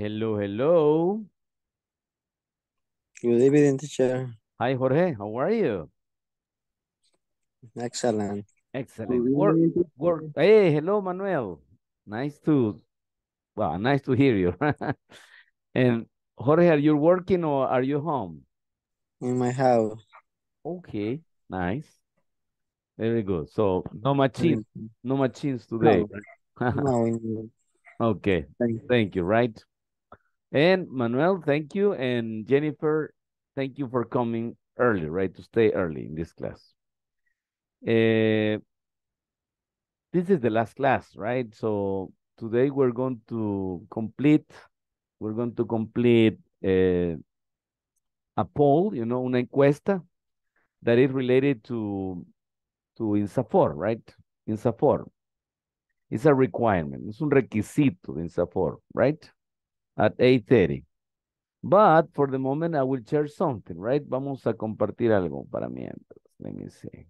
Hello, hello. Good evening, teacher. Hi, Jorge. How are you? Excellent. Excellent. Work, work. Hey, hello, Manuel. Nice to, well, nice to hear you. and Jorge, are you working or are you home? In my house. Okay, nice. Very good. So no machines, no machines today. No, no. okay, thank you. thank you, right? And Manuel, thank you. And Jennifer, thank you for coming early, right? To stay early in this class. Uh, this is the last class, right? So today we're going to complete, we're going to complete eh, a poll, you know, una encuesta that is related to, to INSAFOR, right? INSAFOR. It's a requirement, it's un requisito de INSAFOR, right? at 8.30. But for the moment I will share something, right? Vamos a compartir algo para mientras. Let me see.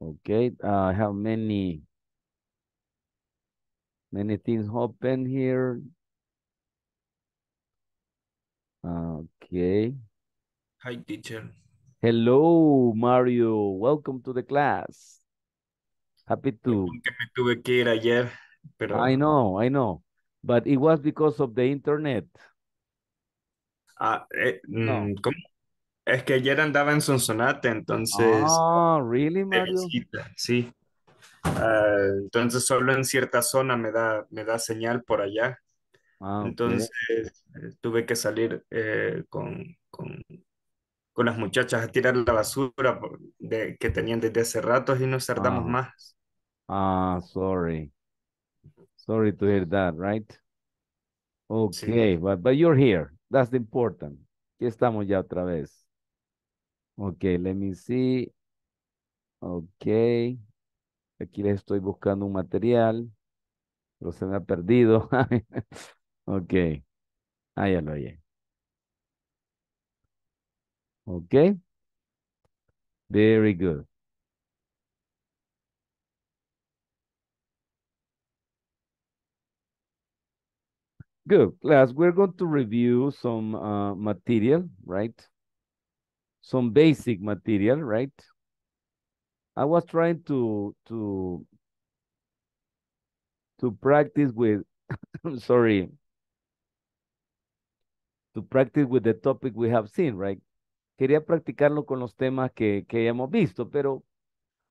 Okay, I uh, have many, many things open here. Okay. Hi, teacher. Hello, Mario. Welcome to the class. Happy to. Me tuve que ir ayer, pero... I know, I know but it was because of the internet. Ah, eh, no. Mm, es que ayer andaba en Sonsonate, entonces. Ah, oh, really, eh, Mario? sí. Ah, entonces solo en cierta zona me da, me da señal por allá. Ah, entonces eh, tuve que salir con, con, con, las muchachas a tirar la basura de, que tenían desde hace rato y no tardamos ah. más. Ah, sorry. Sorry to hear that, right? Okay, but, but you're here. That's the important. Aquí estamos ya otra vez. Okay, let me see. Okay. Aquí les estoy buscando un material, pero se me ha perdido. Okay, Ah, ya lo oye. Ok. Very good. Good class. We're going to review some uh, material, right? Some basic material, right? I was trying to to to practice with I'm sorry to practice with the topic we have seen, right? Quería practicarlo con los temas que, que hemos visto, pero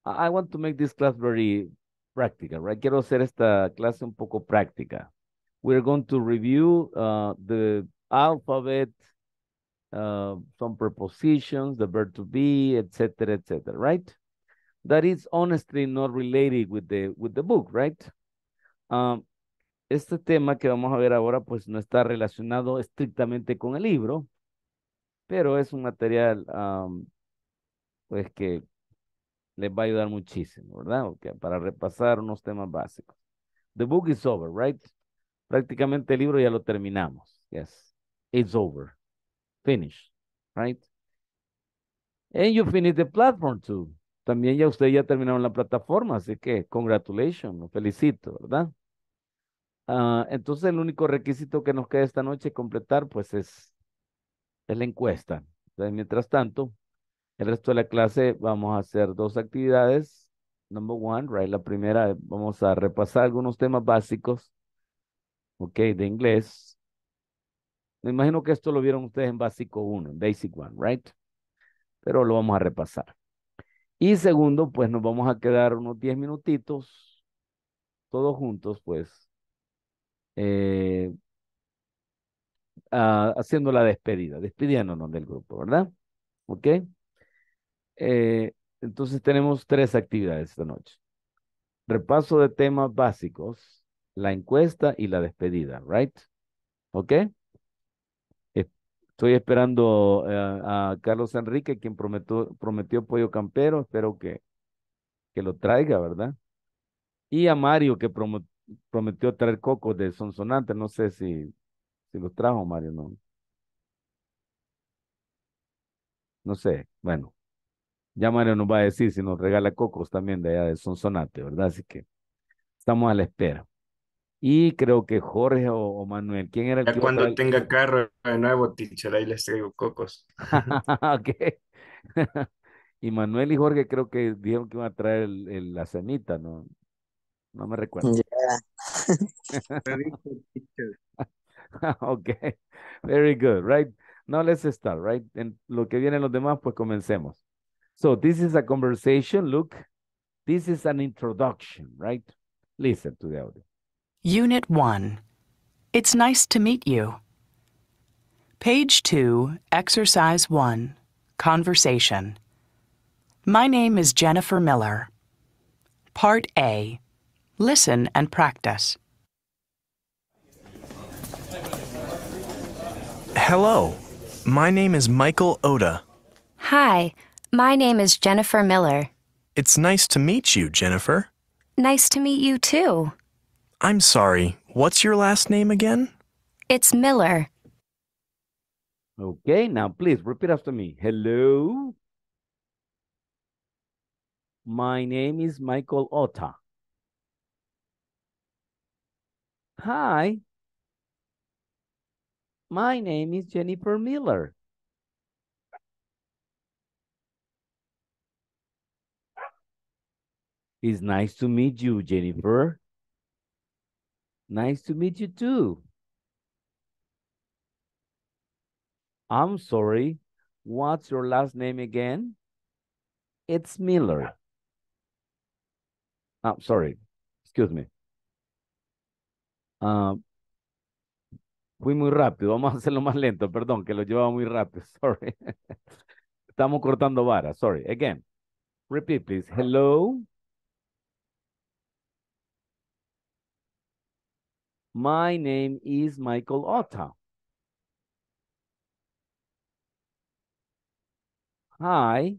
I want to make this class very practical, right? Quiero hacer esta clase un poco práctica. We're going to review uh, the alphabet, uh, some prepositions, the verb to be, etc., etc. Right? That is honestly not related with the with the book, right? Um, este tema que vamos a ver ahora, pues no está relacionado estrictamente con el libro, pero es un material, um, pues que les va a ayudar muchísimo, ¿verdad? Okay, para repasar unos temas básicos. The book is over, right? prácticamente el libro ya lo terminamos. Yes, it's over. Finish, right? And you finished the platform too. También ya ustedes ya terminaron la plataforma, así que congratulations, lo felicito, ¿verdad? Ah, entonces el único requisito que nos queda esta noche completar pues es, la encuesta. Entonces, mientras tanto, el resto de la clase vamos a hacer dos actividades. Number one, right? La primera, vamos a repasar algunos temas básicos ok, de inglés. Me imagino que esto lo vieron ustedes en básico uno, en basic 1, right? Pero lo vamos a repasar. Y segundo, pues nos vamos a quedar unos 10 minutitos, todos juntos, pues, eh, ah, haciendo la despedida, despidiéndonos del grupo, ¿verdad? ¿Ok? Eh, entonces tenemos tres actividades esta noche. Repaso de temas básicos, la encuesta y la despedida, right? ¿Ok? Estoy esperando eh, a Carlos Enrique, quien prometió, prometió pollo campero. Espero que, que lo traiga, ¿verdad? Y a Mario, que prometió traer cocos de Sonsonante. No sé si, si los trajo Mario, ¿no? No sé, bueno. Ya Mario nos va a decir si nos regala cocos también de allá de Sonsonate, ¿verdad? Así que estamos a la espera. Y creo que Jorge o, Manuel, ¿quién era el ya que cuando tenga carro de nuevo, teacher, ahí les traigo cocos. y Manuel y Jorge creo que dijeron que iban a traer el, la cenita, ¿no? No me recuerdo. Okay, ok, very good, right? Now let's start, right? En lo que vienen los demás, pues comencemos. So this is a conversation, look. This is an introduction, right? Listen to the audio. Unit 1. It's nice to meet you. Page 2, Exercise 1, Conversation. My name is Jennifer Miller. Part A. Listen and practice. Hello. My name is Michael Oda. Hi. My name is Jennifer Miller. It's nice to meet you, Jennifer. Nice to meet you, too. I'm sorry, what's your last name again? It's Miller. Okay, now please repeat after me. Hello. My name is Michael Ota. Hi. My name is Jennifer Miller. It's nice to meet you, Jennifer. Nice to meet you too. I'm sorry. What's your last name again? It's Miller. I'm ah, sorry. Excuse me. Um, fui muy rápido. Vamos a hacerlo más lento. Perdón, que lo llevaba muy rápido. Sorry. Estamos cortando vara. Sorry. Again. Repeat, please. Hello. My name is Michael Otta. Hi.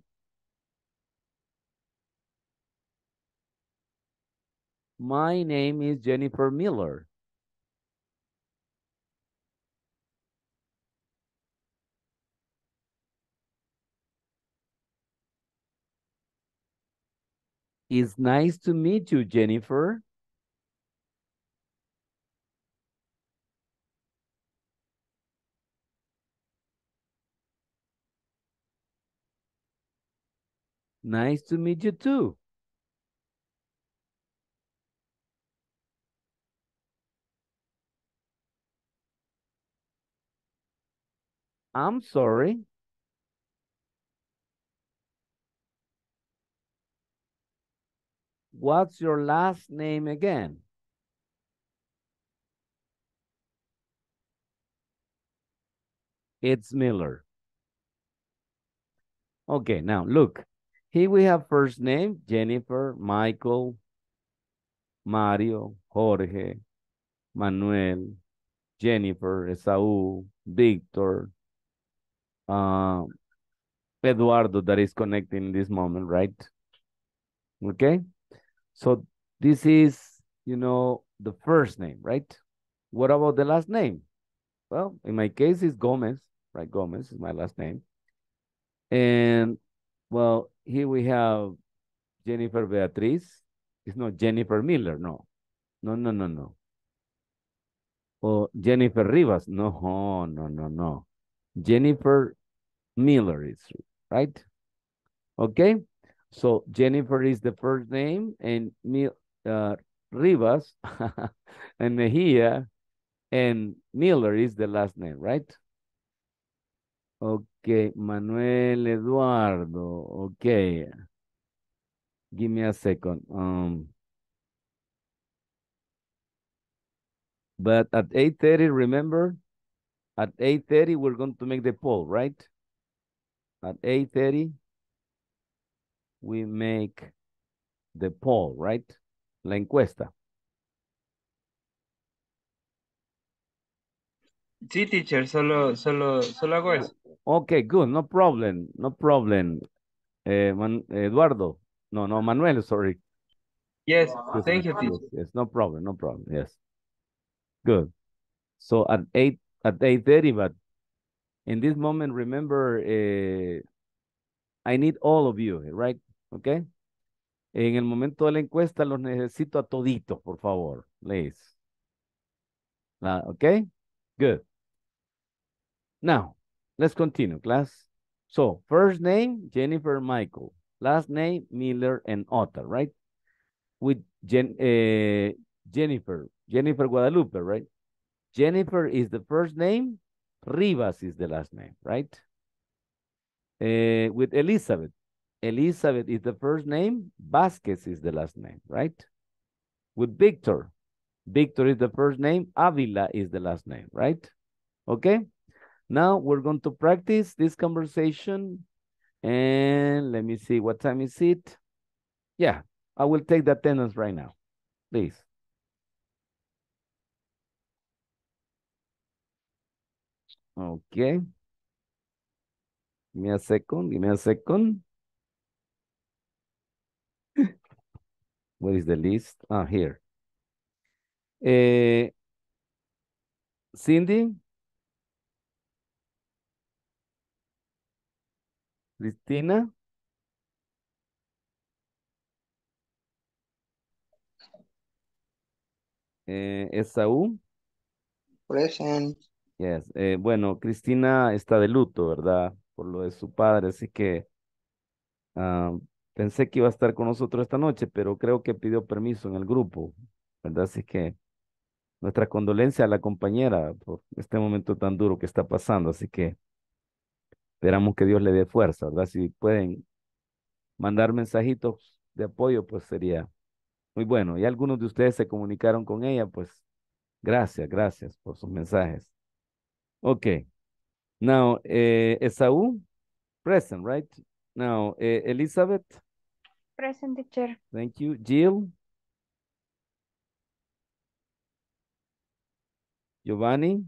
My name is Jennifer Miller. It's nice to meet you, Jennifer. Nice to meet you too. I'm sorry. What's your last name again? It's Miller. Okay, now look. Here we have first name, Jennifer, Michael, Mario, Jorge, Manuel, Jennifer, Esaú, Victor, uh, Eduardo that is connecting in this moment, right? Okay. So this is, you know, the first name, right? What about the last name? Well, in my case, it's Gomez, right? Gomez is my last name. And well, here we have Jennifer Beatriz. It's not Jennifer Miller, no. No, no, no, no. Or oh, Jennifer Rivas. No, no, no, no. Jennifer Miller is right. Okay. So Jennifer is the first name and uh, Rivas and Mejia and Miller is the last name, right? Okay. Okay, Manuel Eduardo. Okay. Give me a second. Um, but at 8.30, remember, at 8.30, we're going to make the poll, right? At 8.30, we make the poll, right? La encuesta. Sí, teacher, solo, solo, solo hago eso. Ok, good, no problem, no problem. Eh, Eduardo, no, no, Manuel, sorry. Yes, thank you, teacher. Yes, no problem, no problem, yes. Good. So at 8, at 8.30, but in this moment, remember, eh, I need all of you, right? Okay? En el momento de la encuesta los necesito a toditos, por favor, please. okay? Good. Now, let's continue, class. So, first name, Jennifer Michael. Last name, Miller and Otter, right? With Jen, uh, Jennifer, Jennifer Guadalupe, right? Jennifer is the first name. Rivas is the last name, right? Uh, with Elizabeth. Elizabeth is the first name. Vasquez is the last name, right? With Victor. Victor is the first name. Avila is the last name, right? Okay. Now we're going to practice this conversation. And let me see, what time is it? Yeah, I will take the attendance right now, please. Okay. Give me a second, give me a second. Where is the list? Ah, here. Uh, Cindy? Cristina. Eh, Esaú. Present. Yes. Eh, bueno, Cristina está de luto, ¿verdad? Por lo de su padre, así que ah, pensé que iba a estar con nosotros esta noche, pero creo que pidió permiso en el grupo, ¿verdad? Así que nuestra condolencia a la compañera por este momento tan duro que está pasando, así que Esperamos que Dios le dé fuerza, ¿verdad? Si pueden mandar mensajitos de apoyo, pues sería muy bueno. Y algunos de ustedes se comunicaron con ella, pues gracias, gracias por sus mensajes. Ok. Now, eh, Esaú, present, right? Now, eh, Elizabeth. Present, teacher. Thank you. Jill. Giovanni.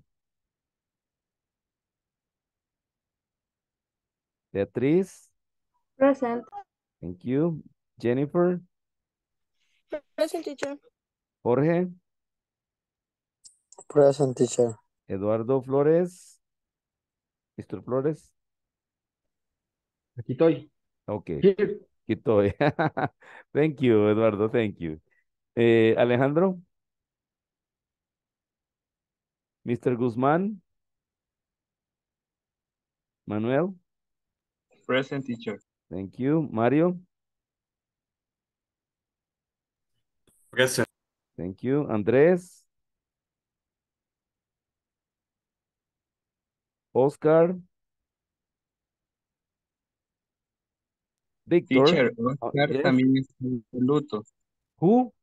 Beatriz. Present. Thank you. Jennifer. Present teacher. Jorge. Present teacher. Eduardo Flores. Mr. Flores. Aquí estoy. Okay. Aquí estoy. thank you, Eduardo. Thank you. Eh, Alejandro. Mr. Guzmán. Manuel. Present teacher. Thank you. Mario? Present. Thank you. Andrés? Oscar? Victor? Oscar ah, también está de luto. ¿Who?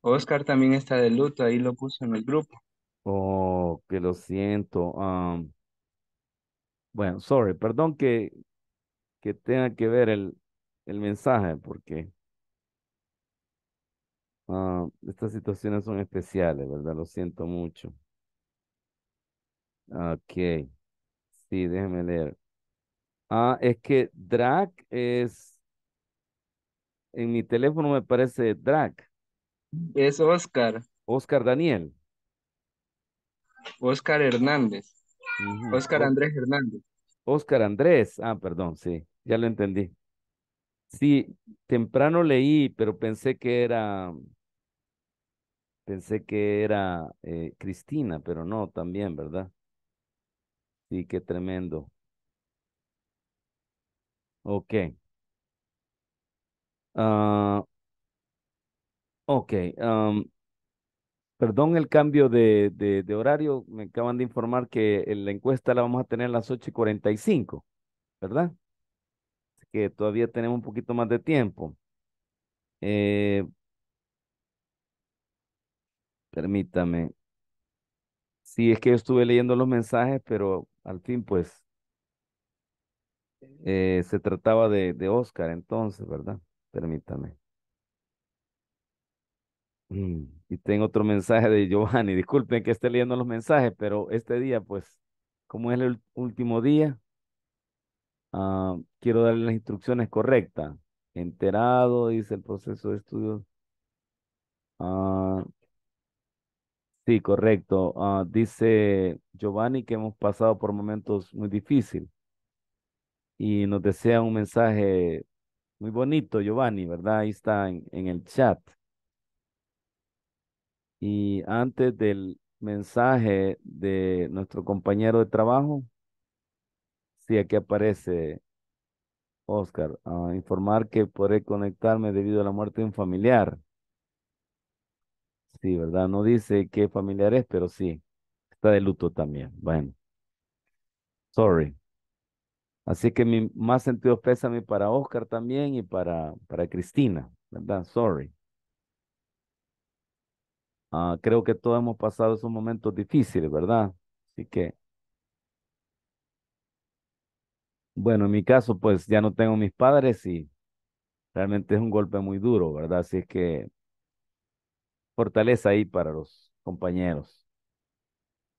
Oscar también está de luto, ahí lo puso en el grupo. Oh, que lo siento. Um, bueno, sorry, perdón que, que tenga que ver el, el mensaje porque ah, estas situaciones son especiales, ¿verdad? Lo siento mucho. Ok. Sí, déjeme leer. Ah, es que Drac es. En mi teléfono me parece Drac. Es Oscar. Oscar Daniel. Oscar Hernández. Oscar Andrés Hernández. Oscar Andrés, ah, perdón, sí, ya lo entendí. Sí, temprano leí, pero pensé que era, pensé que era eh, Cristina, pero no, también, ¿verdad? Sí, qué tremendo. Ok. Ah, ok. Perdón el cambio de, horario, me acaban de informar que eh, la encuesta la vamos a tener a las ocho y ¿verdad? Así que todavía tenemos un poquito más de tiempo. Eh, permítame. Sí, es que yo estuve leyendo los mensajes, pero al fin, pues, eh, se trataba de, de Oscar entonces, ¿verdad? Permítame. Mm, y tengo otro mensaje de Giovanni. Disculpen que esté leyendo los mensajes, pero este día, pues, como es el último día, ah, quiero darle las instrucciones correctas. Enterado, dice el proceso de estudio. Ah, sí, correcto. Ah, dice Giovanni que hemos pasado por momentos muy difíciles y nos desea un mensaje muy bonito, Giovanni, ¿verdad? Ahí está en el chat. Y antes del mensaje de nuestro compañero de trabajo, sí, aquí aparece Oscar, a informar que podré conectarme debido a la muerte de un familiar. Sí, ¿verdad? No dice qué familiar es, pero sí, está de luto también. Bueno, sorry. Así que mi más sentido pésame para Oscar también y para, para Cristina, ¿verdad? Sorry. Ah, creo que todos hemos pasado esos momentos difíciles, ¿verdad? Así que, bueno, en mi caso, pues ya no tengo mis padres y realmente es un golpe muy duro, ¿verdad? Así que fortaleza ahí para los compañeros.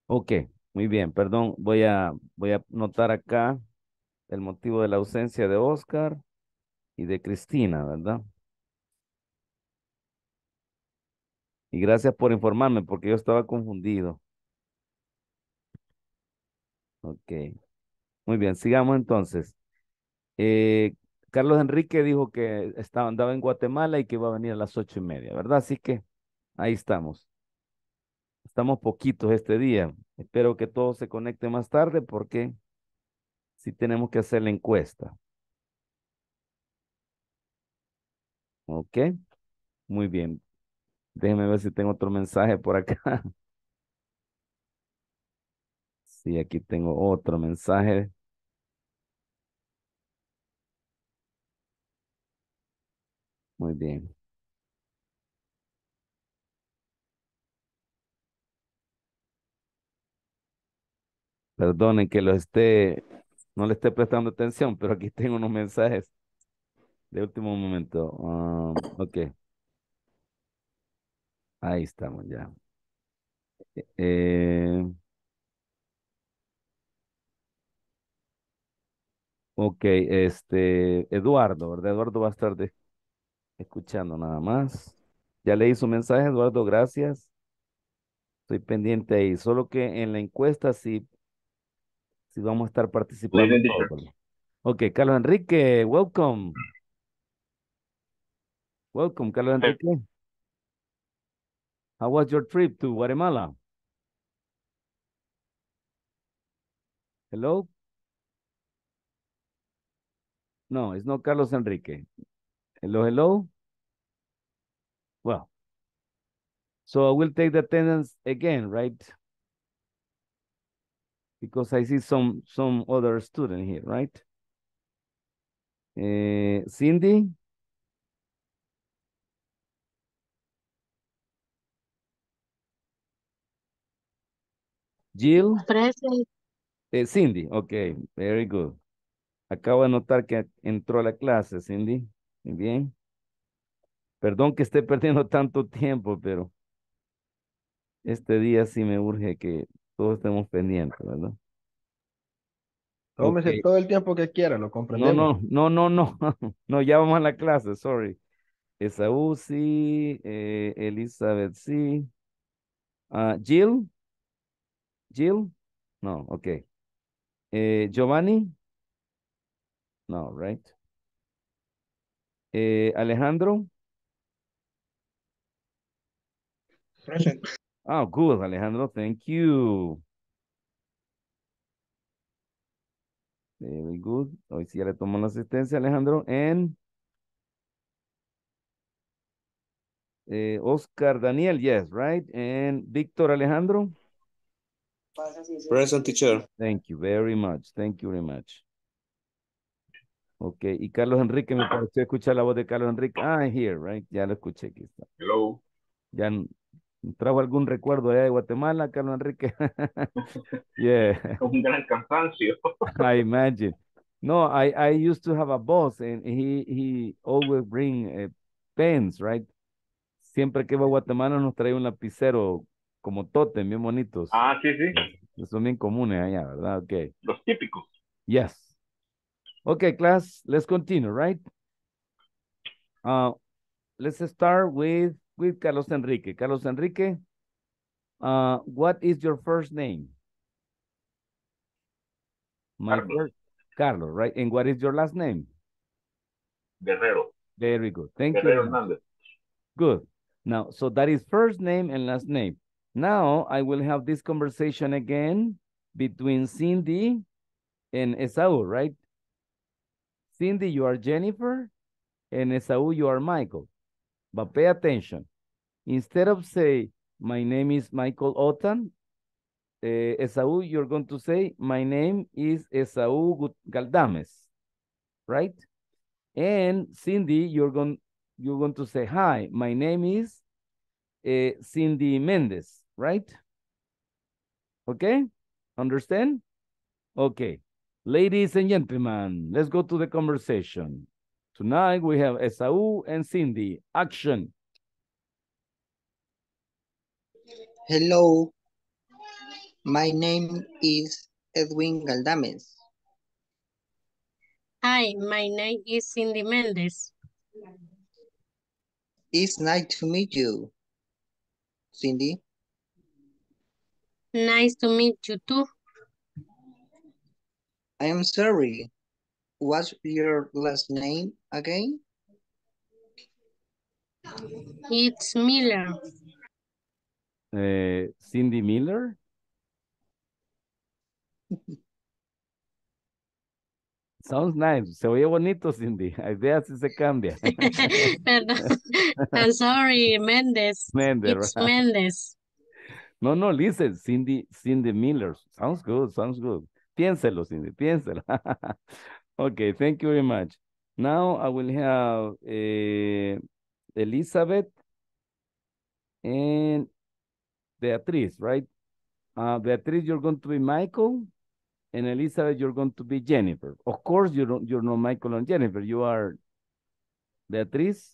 Ok, muy bien, perdón, voy a, voy a notar acá el motivo de la ausencia de Oscar y de Cristina, ¿verdad? Y gracias por informarme porque yo estaba confundido. Ok. Muy bien, sigamos entonces. Eh, Carlos Enrique dijo que estaba, andaba en Guatemala y que iba a venir a las ocho y media, ¿verdad? Así que ahí estamos. Estamos poquitos este día. Espero que todos se conecten más tarde porque sí tenemos que hacer la encuesta. Ok, muy bien. Déjenme ver si tengo otro mensaje por acá. Sí, aquí tengo otro mensaje. Muy bien. Perdonen que lo esté, no le esté prestando atención, pero aquí tengo unos mensajes de último momento. Ah, ok. Ahí estamos ya. Eh, eh, ok, este, Eduardo, ¿verdad? Eduardo va a estar escuchando nada más. Ya leí su mensaje, Eduardo, gracias. Estoy pendiente ahí. Solo que en la encuesta sí, sí vamos a estar participando. Ok, Carlos Enrique, welcome. Welcome, Carlos Enrique. How was your trip to Guatemala? Hello? No, it's not Carlos Enrique. Hello, hello? Well, so I will take the attendance again, right? Because I see some some other student here, right? Uh, Cindy? Jill. Present. Eh, Cindy, ok, very good. Acabo de notar que entró a la clase, Cindy. Muy bien. Perdón que esté perdiendo tanto tiempo, pero este día sí me urge que todos estemos pendientes, ¿verdad? Tómese todo el tiempo que quiera, lo comprendemos. No, no, no, no, no. ya vamos a la clase, sorry. Esaú sí, eh, Elizabeth sí. Ah, Jill. Jill? No, okay. Eh, Giovanni? No, right. Eh, Alejandro? Present. Oh, good, Alejandro. Thank you. Very good. Hoy sí le tomó la asistencia, Alejandro. And eh, Oscar Daniel, yes, right. And Víctor Alejandro. Present teacher. Thank you very much. Thank you very much. Okay. y Carlos Enrique, me pareció escuchar la voz de Carlos Enrique. Ah, here, right? Ya lo escuché, Hello. Ya trajo algún recuerdo de Guatemala, Carlos Enrique. yeah. Un gran cansancio. I imagine. No, I, I used to have a boss and he, he always bring eh, pens, right? Siempre que va a Guatemala nos trae un lapicero como totem, bien bonitos. Ah, sí, sí. Pues, son bien comunes allá, ¿verdad? okay Los típicos. Yes. Okay, class, let's continue, right? Uh, let's start with, with Carlos Enrique. Carlos Enrique, uh, what is your first name? My Carlos. First, Carlos, right? And what is your last name? Guerrero. Very good. Thank Guerrero Hernández. Good. Now, so that is first name and last name. Now I will have this conversation again between Cindy and Esau, right? Cindy, you are Jennifer, and Esau, you are Michael. But pay attention. Instead of say, my name is Michael Otan, uh, eh, Esau, you're going to say, my name is Esau Galdames, right? And Cindy, you're going, you're going to say, hi, my name is uh, Cindy Mendez, right? Okay, understand? Okay, ladies and gentlemen, let's go to the conversation. Tonight we have Esau and Cindy. Action. Hello, my name is Edwin Galdames. Hi, my name is Cindy Mendez. It's nice to meet you. Cindy. Nice to meet you too. I am sorry. What's your last name again? It's Miller. Uh, Cindy Miller? Sounds nice. Se oye bonito, Cindy. Ideas si se cambia. I'm sorry, Mendes. Mendes, it's right? Mendes. No, no, listen, Cindy, Cindy Miller. Sounds good, sounds good. Piénselo, Cindy, piénselo. okay, thank you very much. Now I will have uh, Elizabeth and Beatriz, right? Uh, Beatriz, you're going to be Michael? and Elizabeth, you're going to be Jennifer. Of course, you don't, you're not Michael and Jennifer. You are Beatriz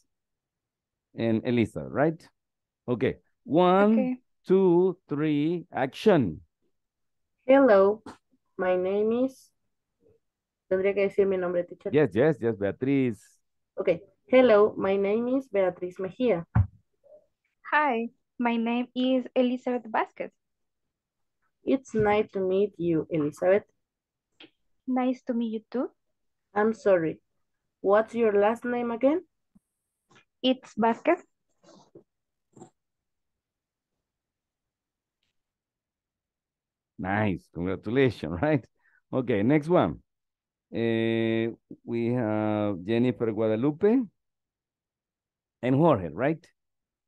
and Elizabeth, right? Okay. One, okay. two, three, action. Hello, my name is... Tendría que decir mi nombre, teacher. Yes, yes, yes, Beatriz. Okay. Hello, my name is Beatriz Mejia. Hi, my name is Elizabeth Vasquez. It's nice to meet you, Elizabeth. Nice to meet you too. I'm sorry. What's your last name again? It's Vasquez. Nice. Congratulations, right? Okay, next one. Uh, we have Jennifer Guadalupe and Jorge, right?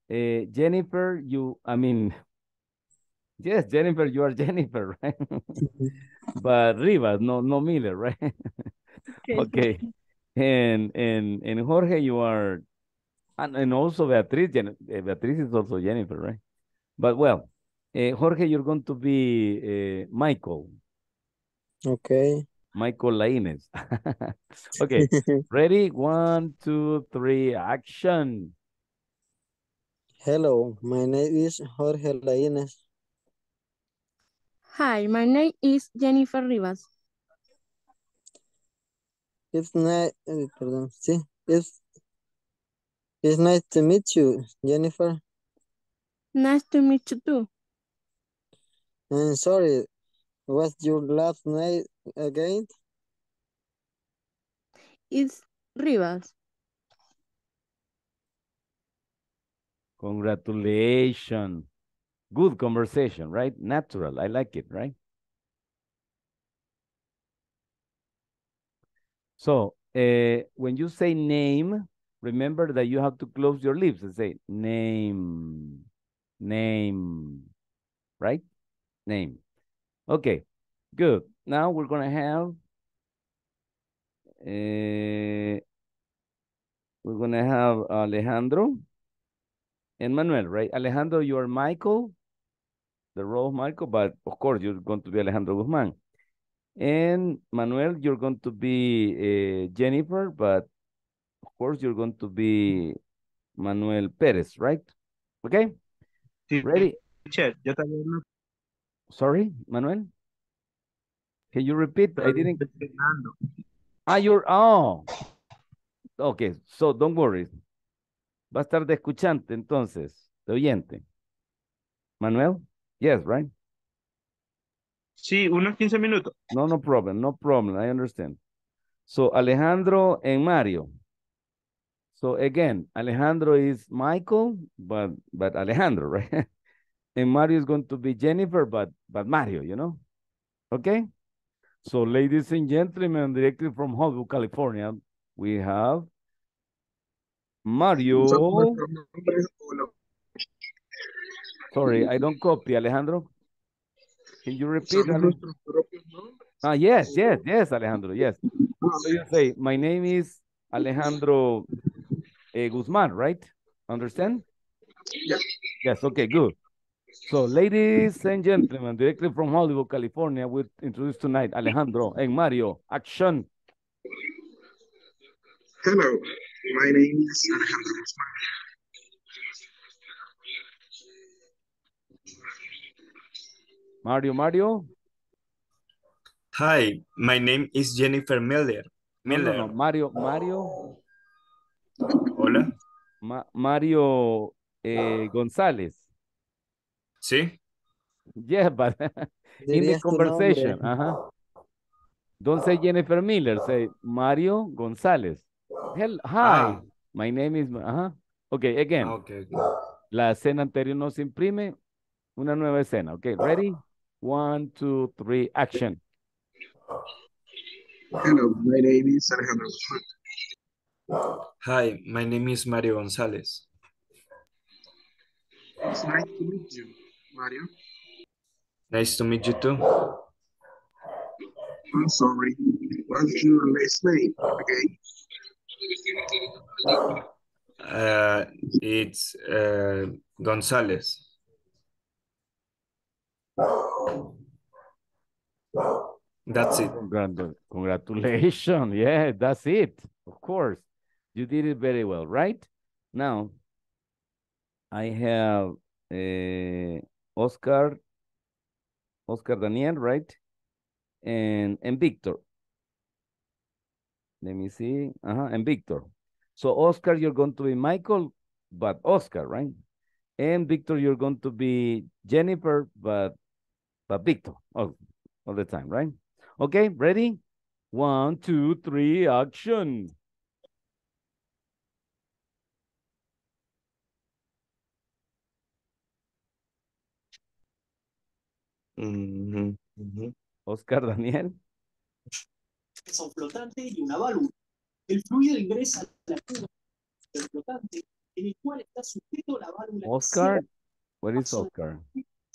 Uh, Jennifer, you, I mean, Yes, Jennifer, you are Jennifer, right? but Rivas, no, no Miller, right? okay. okay. And and and Jorge, you are, and, and also Beatriz. Eh, Beatriz is also Jennifer, right? But well, uh, Jorge, you're going to be uh, Michael. Okay. Michael Laines. okay. Ready? One, two, three, action. Hello, my name is Jorge Laines. Hi, my name is Jennifer Rivas. It's nice, eh, pardon, see, it's, it's nice to meet you, Jennifer. Nice to meet you too. I'm sorry, what's your last name again? It's Rivas. Congratulations. Good conversation, right? Natural. I like it, right? So uh, when you say name, remember that you have to close your lips and say name, name, right? Name. Okay, good. Now we're going to have, uh, we're going to have Alejandro and Manuel, right? Alejandro, you are Michael. the role of but of course you're going to be Alejandro Guzmán. And Manuel, you're going to be eh, Jennifer, but of course you're going to be Manuel Pérez, right? Okay? Ready? Sorry, Manuel? Can you repeat? I didn't... Ah, you're... Oh. Okay, so don't worry. Va a estar de escuchante entonces, de oyente. Manuel? Yes, right? Sí, unos 15 minutos. No, no problem, no problem, I understand. So Alejandro and Mario. So again, Alejandro is Michael, but but Alejandro, right? and Mario is going to be Jennifer, but but Mario, you know? Okay? So ladies and gentlemen, directly from Hollywood, California, we have Mario. Sorry, I don't copy, Alejandro. Can you repeat? Ah, yes, yes, yes, Alejandro, yes. Ah, you say, my name is Alejandro eh, Guzman, right? Understand? Yes. Yes, okay, good. So, ladies and gentlemen, directly from Hollywood, California, we introduce tonight Alejandro and Mario. Action. Hello, my name is Alejandro Guzman. Mario, Mario. Hi, my name is Jennifer Miller. Mario, Mario. Hola. Mario eh, ah. González. Sí. Yeah, but in this conversation. Don't say Jennifer Miller, say Mario González. hi, ah. my name is... Ok, again. Ah, La escena anterior no se imprime. Una nueva escena. Ok, ready? One, two, three, action. Hello, my name is Alejandro Hi, my name is Mario Gonzalez. It's nice to meet you, Mario. Nice to meet you too. I'm sorry. What's your last name again? Okay. Uh, it's uh, Gonzalez. That's oh, it. Congratulations. Yeah, that's it. Of course. You did it very well, right? Now, I have uh, Oscar, Oscar Daniel, right? And, and Victor. Let me see. Uh -huh, and Victor. So Oscar, you're going to be Michael, but Oscar, right? And Victor, you're going to be Jennifer, but but Victor all, all the time, right? Okay, ready? One, two, three, action. Mm-hmm, mm-hmm. Oscar Daniel. Son flotante y una válvula. El fluido ingresa a la flotante, en el cual está sujeto la válvula. Oscar, where is Oscar?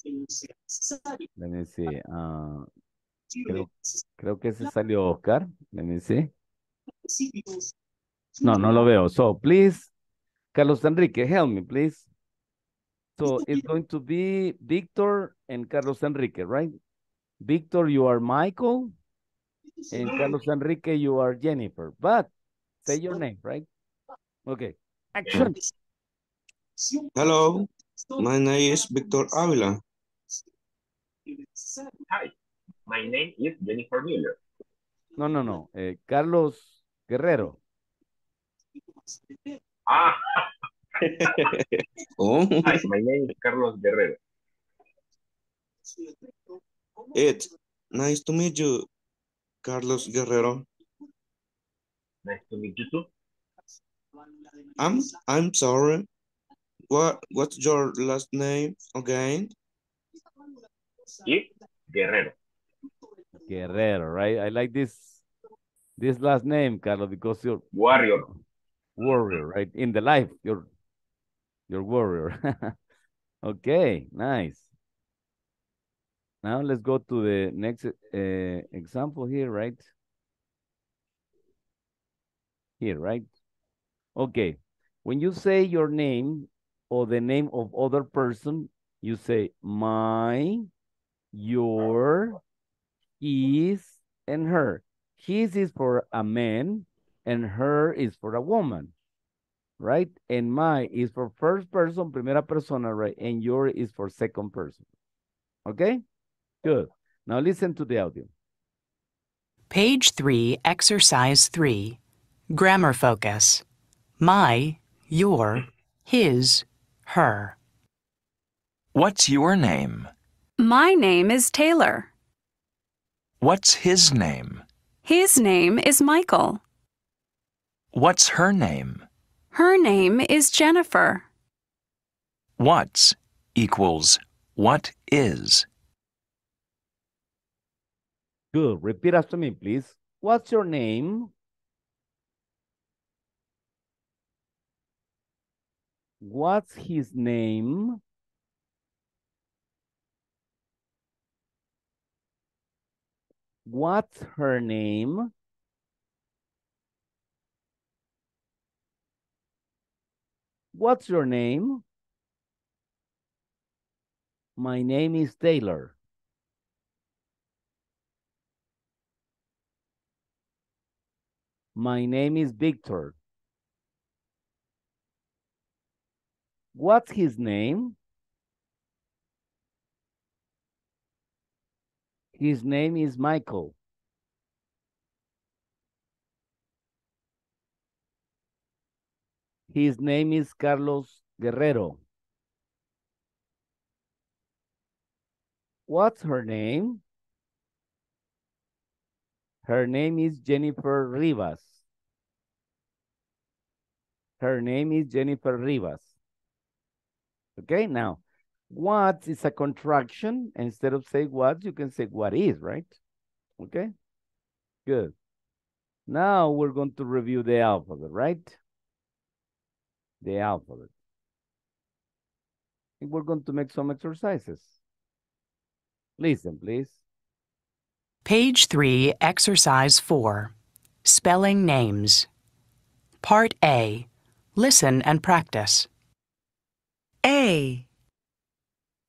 Let me see. creo, que se salió Oscar. sí No, no lo veo. So, please, Carlos Enrique, help me, please. So, it's going to be Victor and Carlos Enrique, right? Victor, you are Michael. And Carlos Enrique, you are Jennifer. But say your name, right? Okay. Action. Hello, my name is Victor Avila. Hi, my name is Jennifer Miller. No, no, no. Eh, Carlos Guerrero. Ah. oh. my name is Carlos Guerrero. It's nice to meet you, Carlos Guerrero. Nice to meet you too. I'm I'm sorry. What what's your last name again? y Guerrero. Guerrero, right? I like this this last name, Carlos, because you're warrior. Warrior, right? In the life, you're you're warrior. okay, nice. Now let's go to the next uh, example here, right? Here, right? Okay. When you say your name or the name of other person, you say my your, his, and her. His is for a man and her is for a woman, right? And my is for first person, primera persona, right? And your is for second person. Okay? Good. Now listen to the audio. Page 3, Exercise 3. Grammar focus. My, your, his, her. What's your name? My name is Taylor. What's his name? His name is Michael. What's her name? Her name is Jennifer. What's equals what is. Good. Repeat after me, please. What's your name? What's his name? What's her name? What's your name? My name is Taylor. My name is Victor. What's his name? His name is Michael. His name is Carlos Guerrero. What's her name? Her name is Jennifer Rivas. Her name is Jennifer Rivas. Okay, now what is a contraction. Instead of say what, you can say what is, right? Okay, good. Now we're going to review the alphabet, right? The alphabet. And we're going to make some exercises. Listen, please. Page 3, Exercise 4. Spelling names. Part A. Listen and practice. A.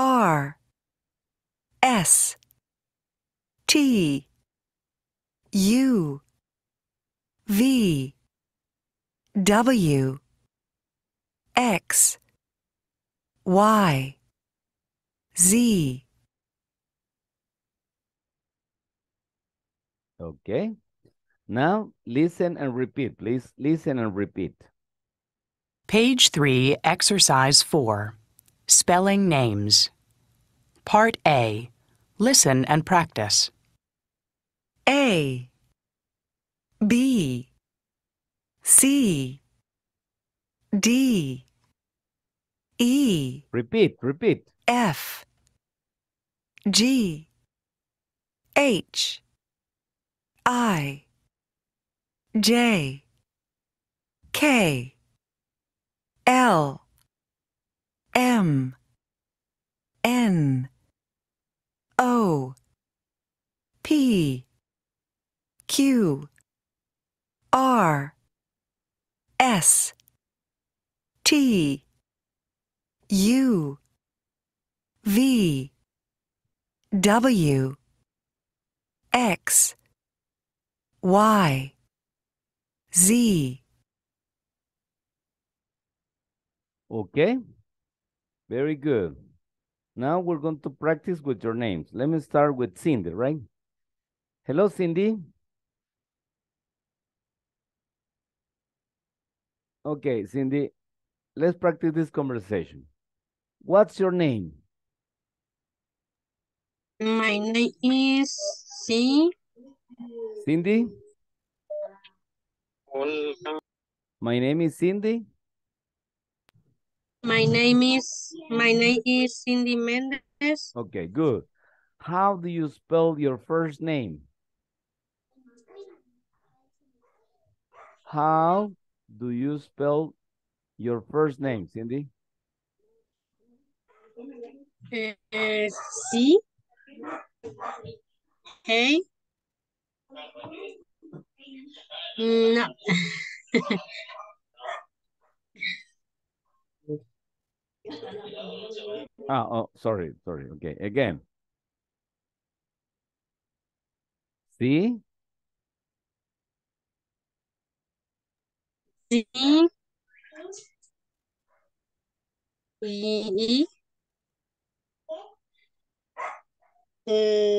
R S T U V W X Y Z Okay. Now listen and repeat. Please listen and repeat. Page 3, exercise 4. Spelling Names Part A Listen and practice. A B C D E Repeat, repeat. F G H I J K L M N O P Q R S T U V W X Y Z Okay very good. Now we're going to practice with your names. Let me start with Cindy, right? Hello, Cindy. Okay, Cindy, let's practice this conversation. What's your name? My name is C. Cindy? My name is Cindy. My name is my name is Cindy Mendez. Okay, good. How do you spell your first name? How do you spell your first name, Cindy? Uh, C No. ah, oh, sorry, sorry. Okay, again. See? C y, y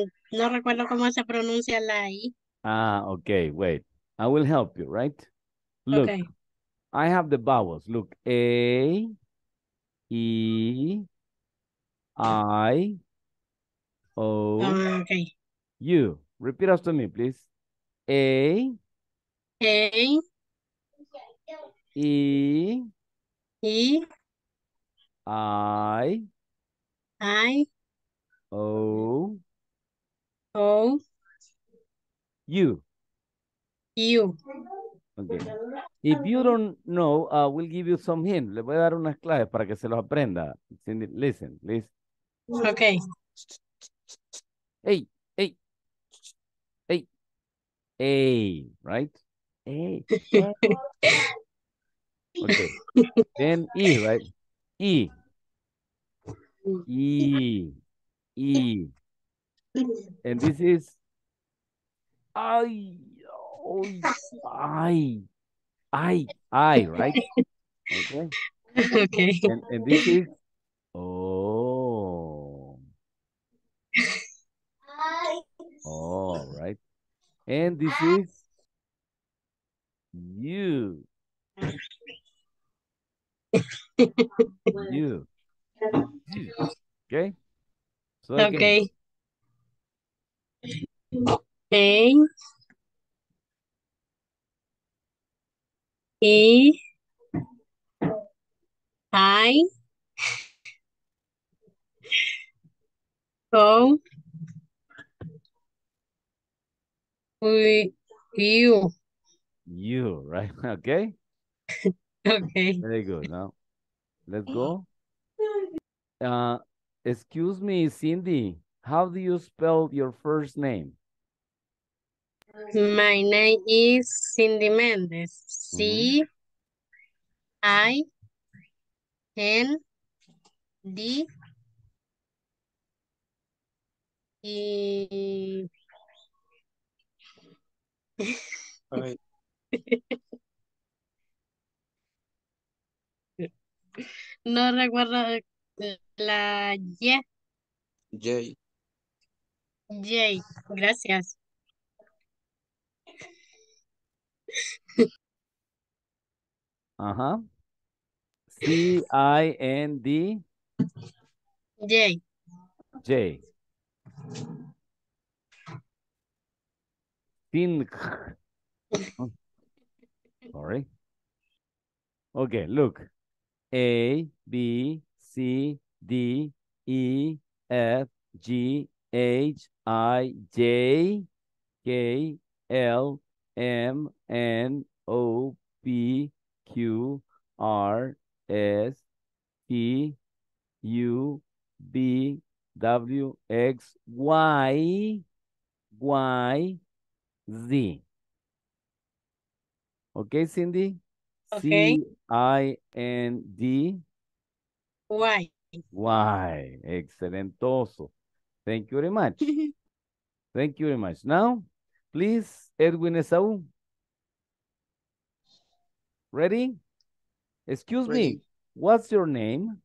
um, no recuerdo cómo se pronuncia la I. Ah, okay, wait. I will help you, right? Look, okay. I have the vowels. Look, A, E I O ah, okay. U. Repeat after me, please. A A E E I I O O U U Okay. If you don't know, uh, we'll give you some hints. Le voy a dar unas claves para que se los aprenda. Listen, please. Okay. Hey, hey, hey, hey, right? Hey. okay. then E, right? E. E. E. And this is I. Oh, I, I, I, right? Okay. Okay. And, and this is, oh. Oh, right. And this is you. you. you. Okay. So okay. Okay. E. I. O. We, you. You, right? Okay. okay. Very good. Now, let's go. Uh, excuse me, Cindy. How do you spell your first name? My name is Cindy Mendez. C I N D E. No recuerdo la Y. J. J, gracias. huh. J. J. Think. Oh, sorry. Okay, look. A, B, C, D, E, F, G, H, I, J, K, L, M, N O P Q R S T U B W X Y Y Z. Okay, Cindy? Okay. C I N D Y. Y. Excelentoso. Thank you very much. Thank you very much. Now, please, Edwin Esaú. Ready? Excuse Ready. me, what's your name?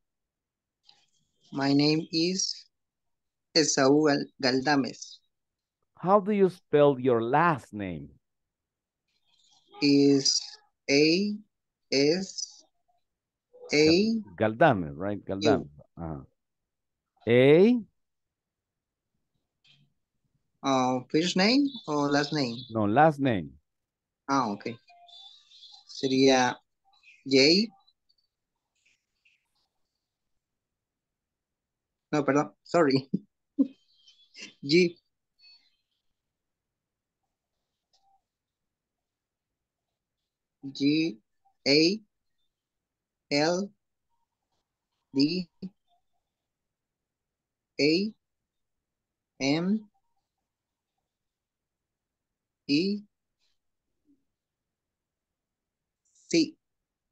My name is Esau Galdames. How do you spell your last name? Is A S A Galdames, right? Galdames. Uh -huh. A uh, first name or last name? No, last name. Ah, okay. sería J. No, perdón, sorry. G. G, A, L, D, A, M, E, Sí.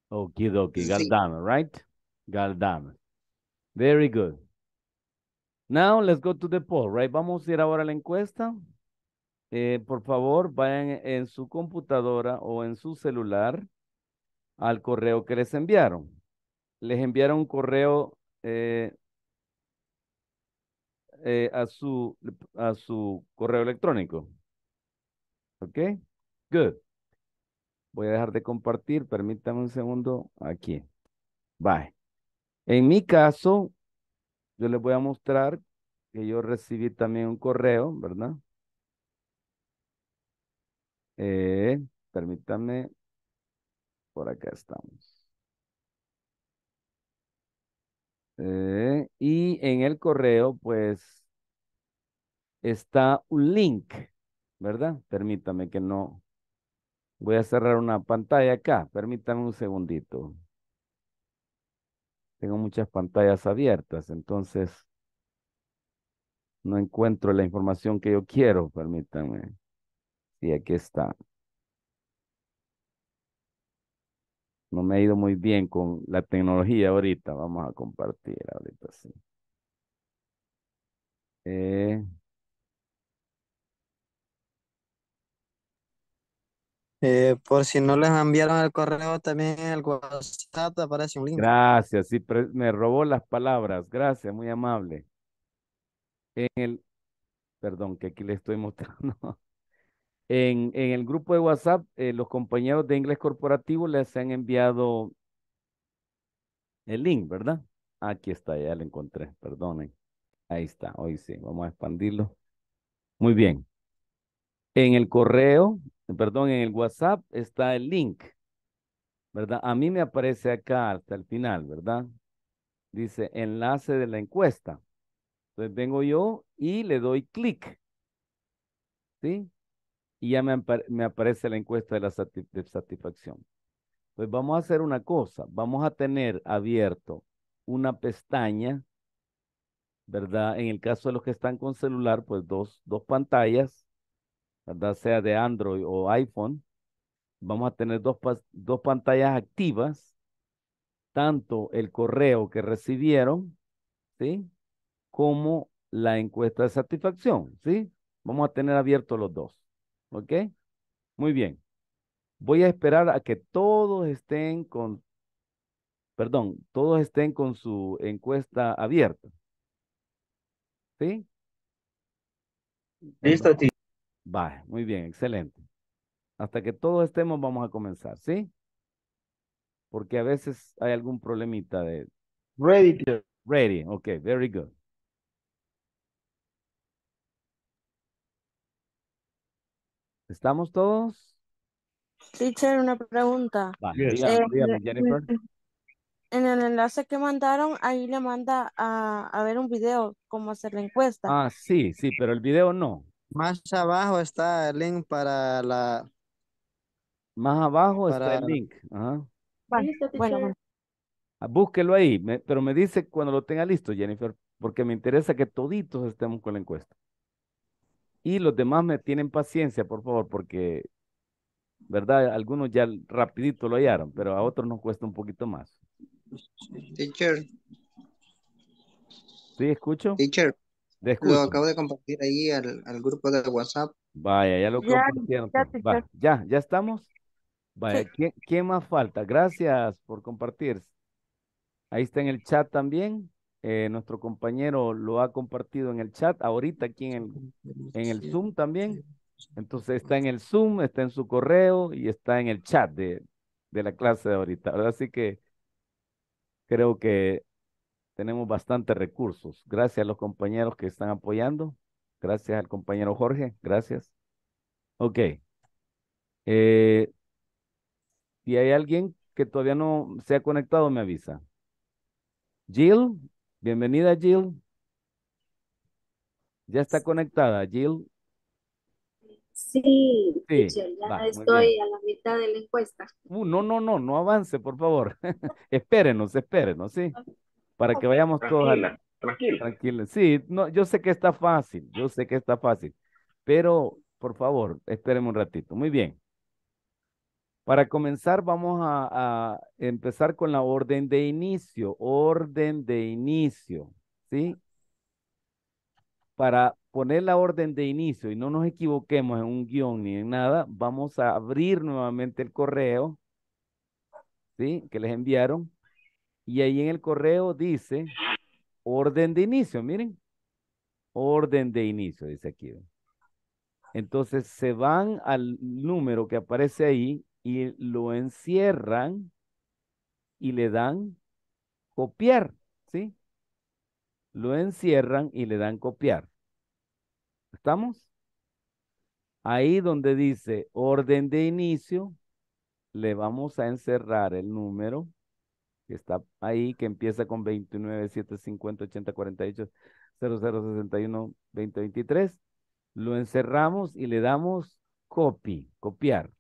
Okidoki, Galdame, sí. right? Galdame. Very good. Now, let's go to the poll, right? Vamos a ir ahora a la encuesta. Eh, por favor, vayan en su computadora o en su celular al correo que les enviaron. Les enviaron un correo eh, eh, a, su, a su correo electrónico. ¿Ok? Good. Voy a dejar de compartir, permítame un segundo, aquí. Bye. En mi caso, yo les voy a mostrar que yo recibí también un correo, ¿verdad? Eh, permítame, por acá estamos. Eh, y en el correo, pues, está un link, ¿verdad? Permítame que no, Voy a cerrar una pantalla acá. Permítanme un segundito. Tengo muchas pantallas abiertas, entonces no encuentro la información que yo quiero, permítanme. Y aquí está. No me ha ido muy bien con la tecnología ahorita. Vamos a compartir ahorita, sí. Eh, Eh, por si no les enviaron el correo, también el WhatsApp aparece un link. Gracias, sí, me robó las palabras. Gracias, muy amable. En el, perdón, que aquí le estoy mostrando. En, el grupo de WhatsApp, eh, los compañeros de inglés corporativo les han enviado el link, ¿verdad? Aquí está, ya lo encontré, perdonen. Ahí está, hoy sí, vamos a expandirlo. Muy bien. En el correo perdón, en el WhatsApp está el link, ¿verdad? A mí me aparece acá hasta el final, ¿verdad? Dice enlace de la encuesta. Entonces vengo yo y le doy clic. ¿Sí? Y ya me, aparece la encuesta de la satisfacción. Pues vamos a hacer una cosa. Vamos a tener abierto una pestaña, ¿verdad? En el caso de los que están con celular, pues dos, dos pantallas sea de Android o iPhone, vamos a tener dos, dos pantallas activas, tanto el correo que recibieron, ¿sí? Como la encuesta de satisfacción, ¿sí? Vamos a tener abiertos los dos, ¿ok? Muy bien. Voy a esperar a que todos estén con, perdón, todos estén con su encuesta abierta, ¿sí? Listo, Vale, muy bien, excelente. Hasta que todos estemos vamos a comenzar, ¿sí? Porque a veces hay algún problemita de... Ready. Ready, ok, very good. ¿Estamos todos? Teacher, una pregunta. Eh, Jennifer. En el enlace que mandaron, ahí le manda a, a ver un video, cómo hacer la encuesta. Ah, sí, sí, pero el video no. Más abajo está el link para la... Más abajo está el link. Ah, búsquelo ahí, pero me dice cuando lo tenga listo, Jennifer, porque me interesa que toditos estemos con la encuesta. Y los demás me tienen paciencia, por favor, porque, ¿verdad? Algunos ya rapidito lo hallaron, pero a otros nos cuesta un poquito más. Teacher. ¿Sí, escucho? Teacher lo acabo de compartir ahí al, grupo de WhatsApp. Vaya, ya lo compartieron. Pues. Ya, ya, estamos. Vaya, ¿quién, más falta? Gracias por compartir. Ahí está en el chat también. Eh, nuestro compañero lo ha compartido en el chat, ahorita aquí en el, en el Zoom también. Entonces está en el Zoom, está en su correo y está en el chat de, de la clase de ahorita. Así que creo que tenemos bastantes recursos. Gracias a los compañeros que están apoyando. Gracias al compañero Jorge. Gracias. Ok. Eh, si hay alguien que todavía no se ha conectado, me avisa. Jill, bienvenida Jill. ¿Ya está conectada Jill? Sí, ya estoy a la mitad de la encuesta. Uh, no, no, no, no avance, por favor. espérenos, espérenos, sí para que vayamos todos a la... tranquilo Sí, no, yo sé que está fácil, yo sé que está fácil, pero por favor, esperemos un ratito. Muy bien. Para comenzar, vamos a, a empezar con la orden de inicio, orden de inicio, ¿sí? Para poner la orden de inicio y no nos equivoquemos en un guión ni en nada, vamos a abrir nuevamente el correo, ¿sí? Que les enviaron y ahí en el correo dice orden de inicio, miren. Orden de inicio, dice aquí. Entonces se van al número que aparece ahí y lo encierran y le dan copiar, ¿sí? Lo encierran y le dan copiar. ¿Estamos? Ahí donde dice orden de inicio, le vamos a encerrar el número que está ahí, que empieza con 29, 750, 80, 48, 20, 2023. Lo encerramos y le damos copy, copiar.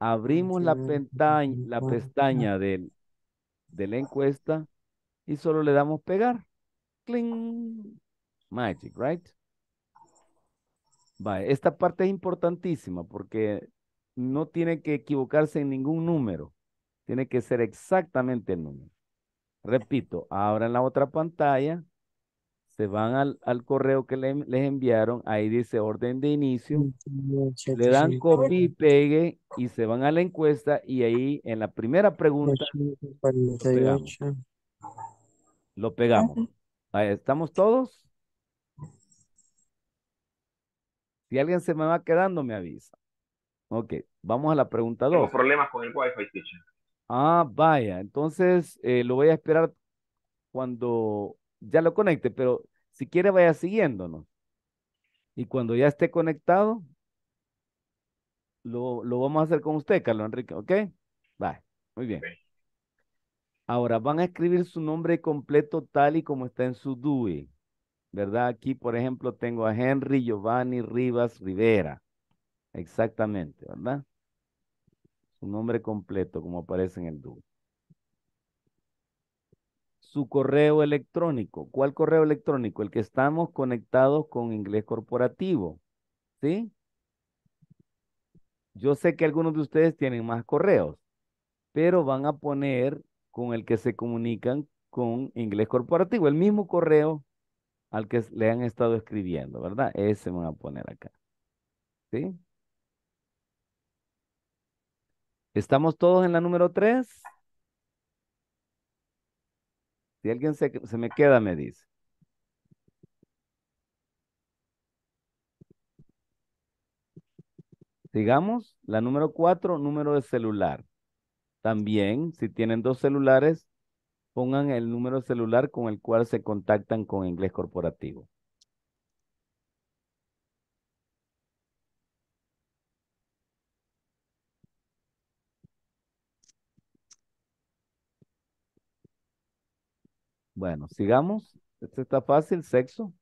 Abrimos la, pestaña, la pestaña de la encuesta y solo le damos pegar. Cling. Magic, right? Vale, esta parte es importantísima porque no tiene que equivocarse en ningún número. Tiene que ser exactamente el número. Repito, ahora en la otra pantalla, se van al, correo que les enviaron, ahí dice orden de inicio, le dan copy y pegue y se van a la encuesta y ahí en la primera pregunta lo pegamos. Ahí, ¿Estamos todos? Si alguien se me va quedando, me avisa. Ok, vamos a la pregunta dos. problemas con el wifi, teacher. Ah, vaya. Entonces eh, lo voy a esperar cuando ya lo conecte, pero si quiere vaya siguiéndonos. Y cuando ya esté conectado, lo, lo vamos a hacer con usted, Carlos Enrique, ¿ok? Vaya, muy bien. Ahora van a escribir su nombre completo tal y como está en su DUI. ¿Verdad? Aquí, por ejemplo, tengo a Henry Giovanni Rivas Rivera. Exactamente, ¿verdad? nombre completo, como aparece en el dúo. Su correo electrónico. ¿Cuál correo electrónico? El que estamos conectados con inglés corporativo. ¿Sí? Yo sé que algunos de ustedes tienen más correos, pero van a poner con el que se comunican con inglés corporativo, el mismo correo al que le han estado escribiendo, ¿verdad? Ese van a poner acá. ¿Sí? ¿Estamos todos en la número 3? Si alguien se, me queda, me dice. Digamos, la número 4, número de celular. También, si tienen dos celulares, pongan el número celular con el cual se contactan con inglés corporativo. Bueno, sigamos. Este está fácil, sexo.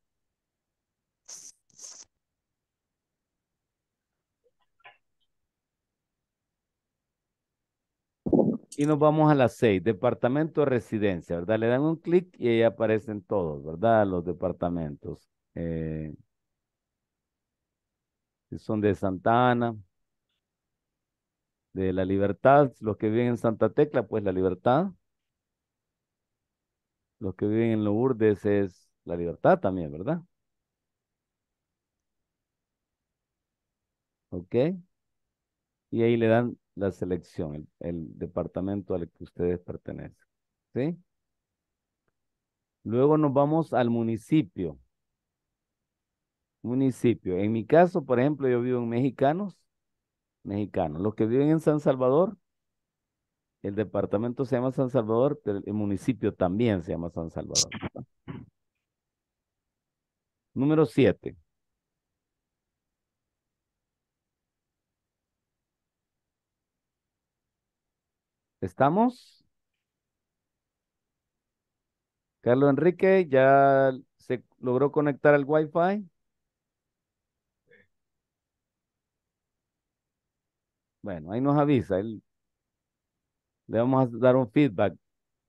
Y nos vamos a las seis, departamento de residencia, ¿verdad? Le dan un clic y ahí aparecen todos, ¿verdad? Los departamentos. Eh, son de Santa Ana, de La Libertad, los que viven en Santa Tecla, pues La Libertad los que viven en Lourdes es la libertad también, ¿verdad? ¿Ok? Y ahí le dan la selección, el, el departamento al que ustedes pertenecen. ¿Sí? Luego nos vamos al municipio. Municipio. En mi caso, por ejemplo, yo vivo en mexicanos. Mexicanos. Los que viven en San Salvador el departamento se llama San Salvador, pero el municipio también se llama San Salvador. Número siete. ¿Estamos? Carlos Enrique, ¿ya se logró conectar al Wi-Fi? Bueno, ahí nos avisa. Él le vamos a dar un feedback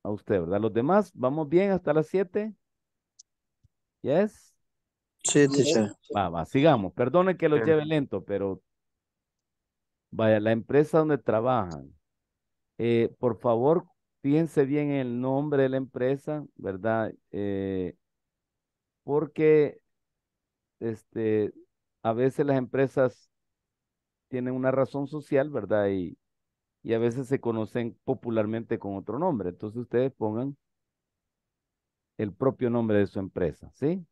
a usted, ¿verdad? Los demás, ¿vamos bien hasta las 7? ¿Yes? Sí, sí. Va, va, sigamos. Perdone que lo lleve lento, pero vaya, la empresa donde trabajan, eh, por favor, piense bien el nombre de la empresa, ¿verdad? Eh, porque este, a veces las empresas tienen una razón social, ¿verdad? Y, y a veces se conocen popularmente con otro nombre. Entonces ustedes pongan el propio nombre de su empresa, ¿sí?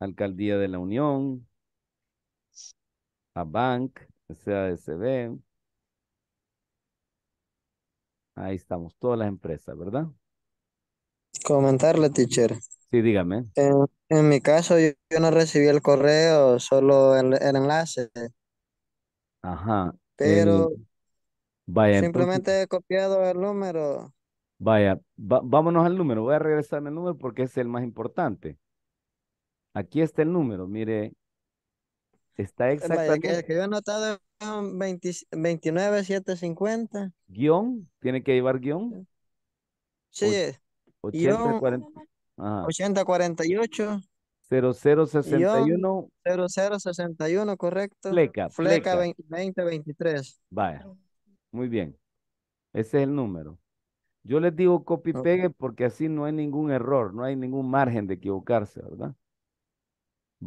Alcaldía de la Unión, a Bank, Ahí estamos, todas las empresas, ¿verdad? Comentarle, teacher. Sí, dígame. En, mi caso, yo, no recibí el correo, solo el, enlace. Ajá. Pero eh, vaya, simplemente he copiado el número. Vaya, vámonos al número. Voy a regresar al número porque es el más importante. Aquí está el número, mire. Está exactamente. he 29750. Guión, tiene que llevar guión. Sí. 8048. 0061. 0061, correcto. Fleca. Fleca, 2023. Vaya. Muy bien. Ese es el número. Yo les digo copy okay. porque así no hay ningún error, no hay ningún margen de equivocarse, ¿verdad?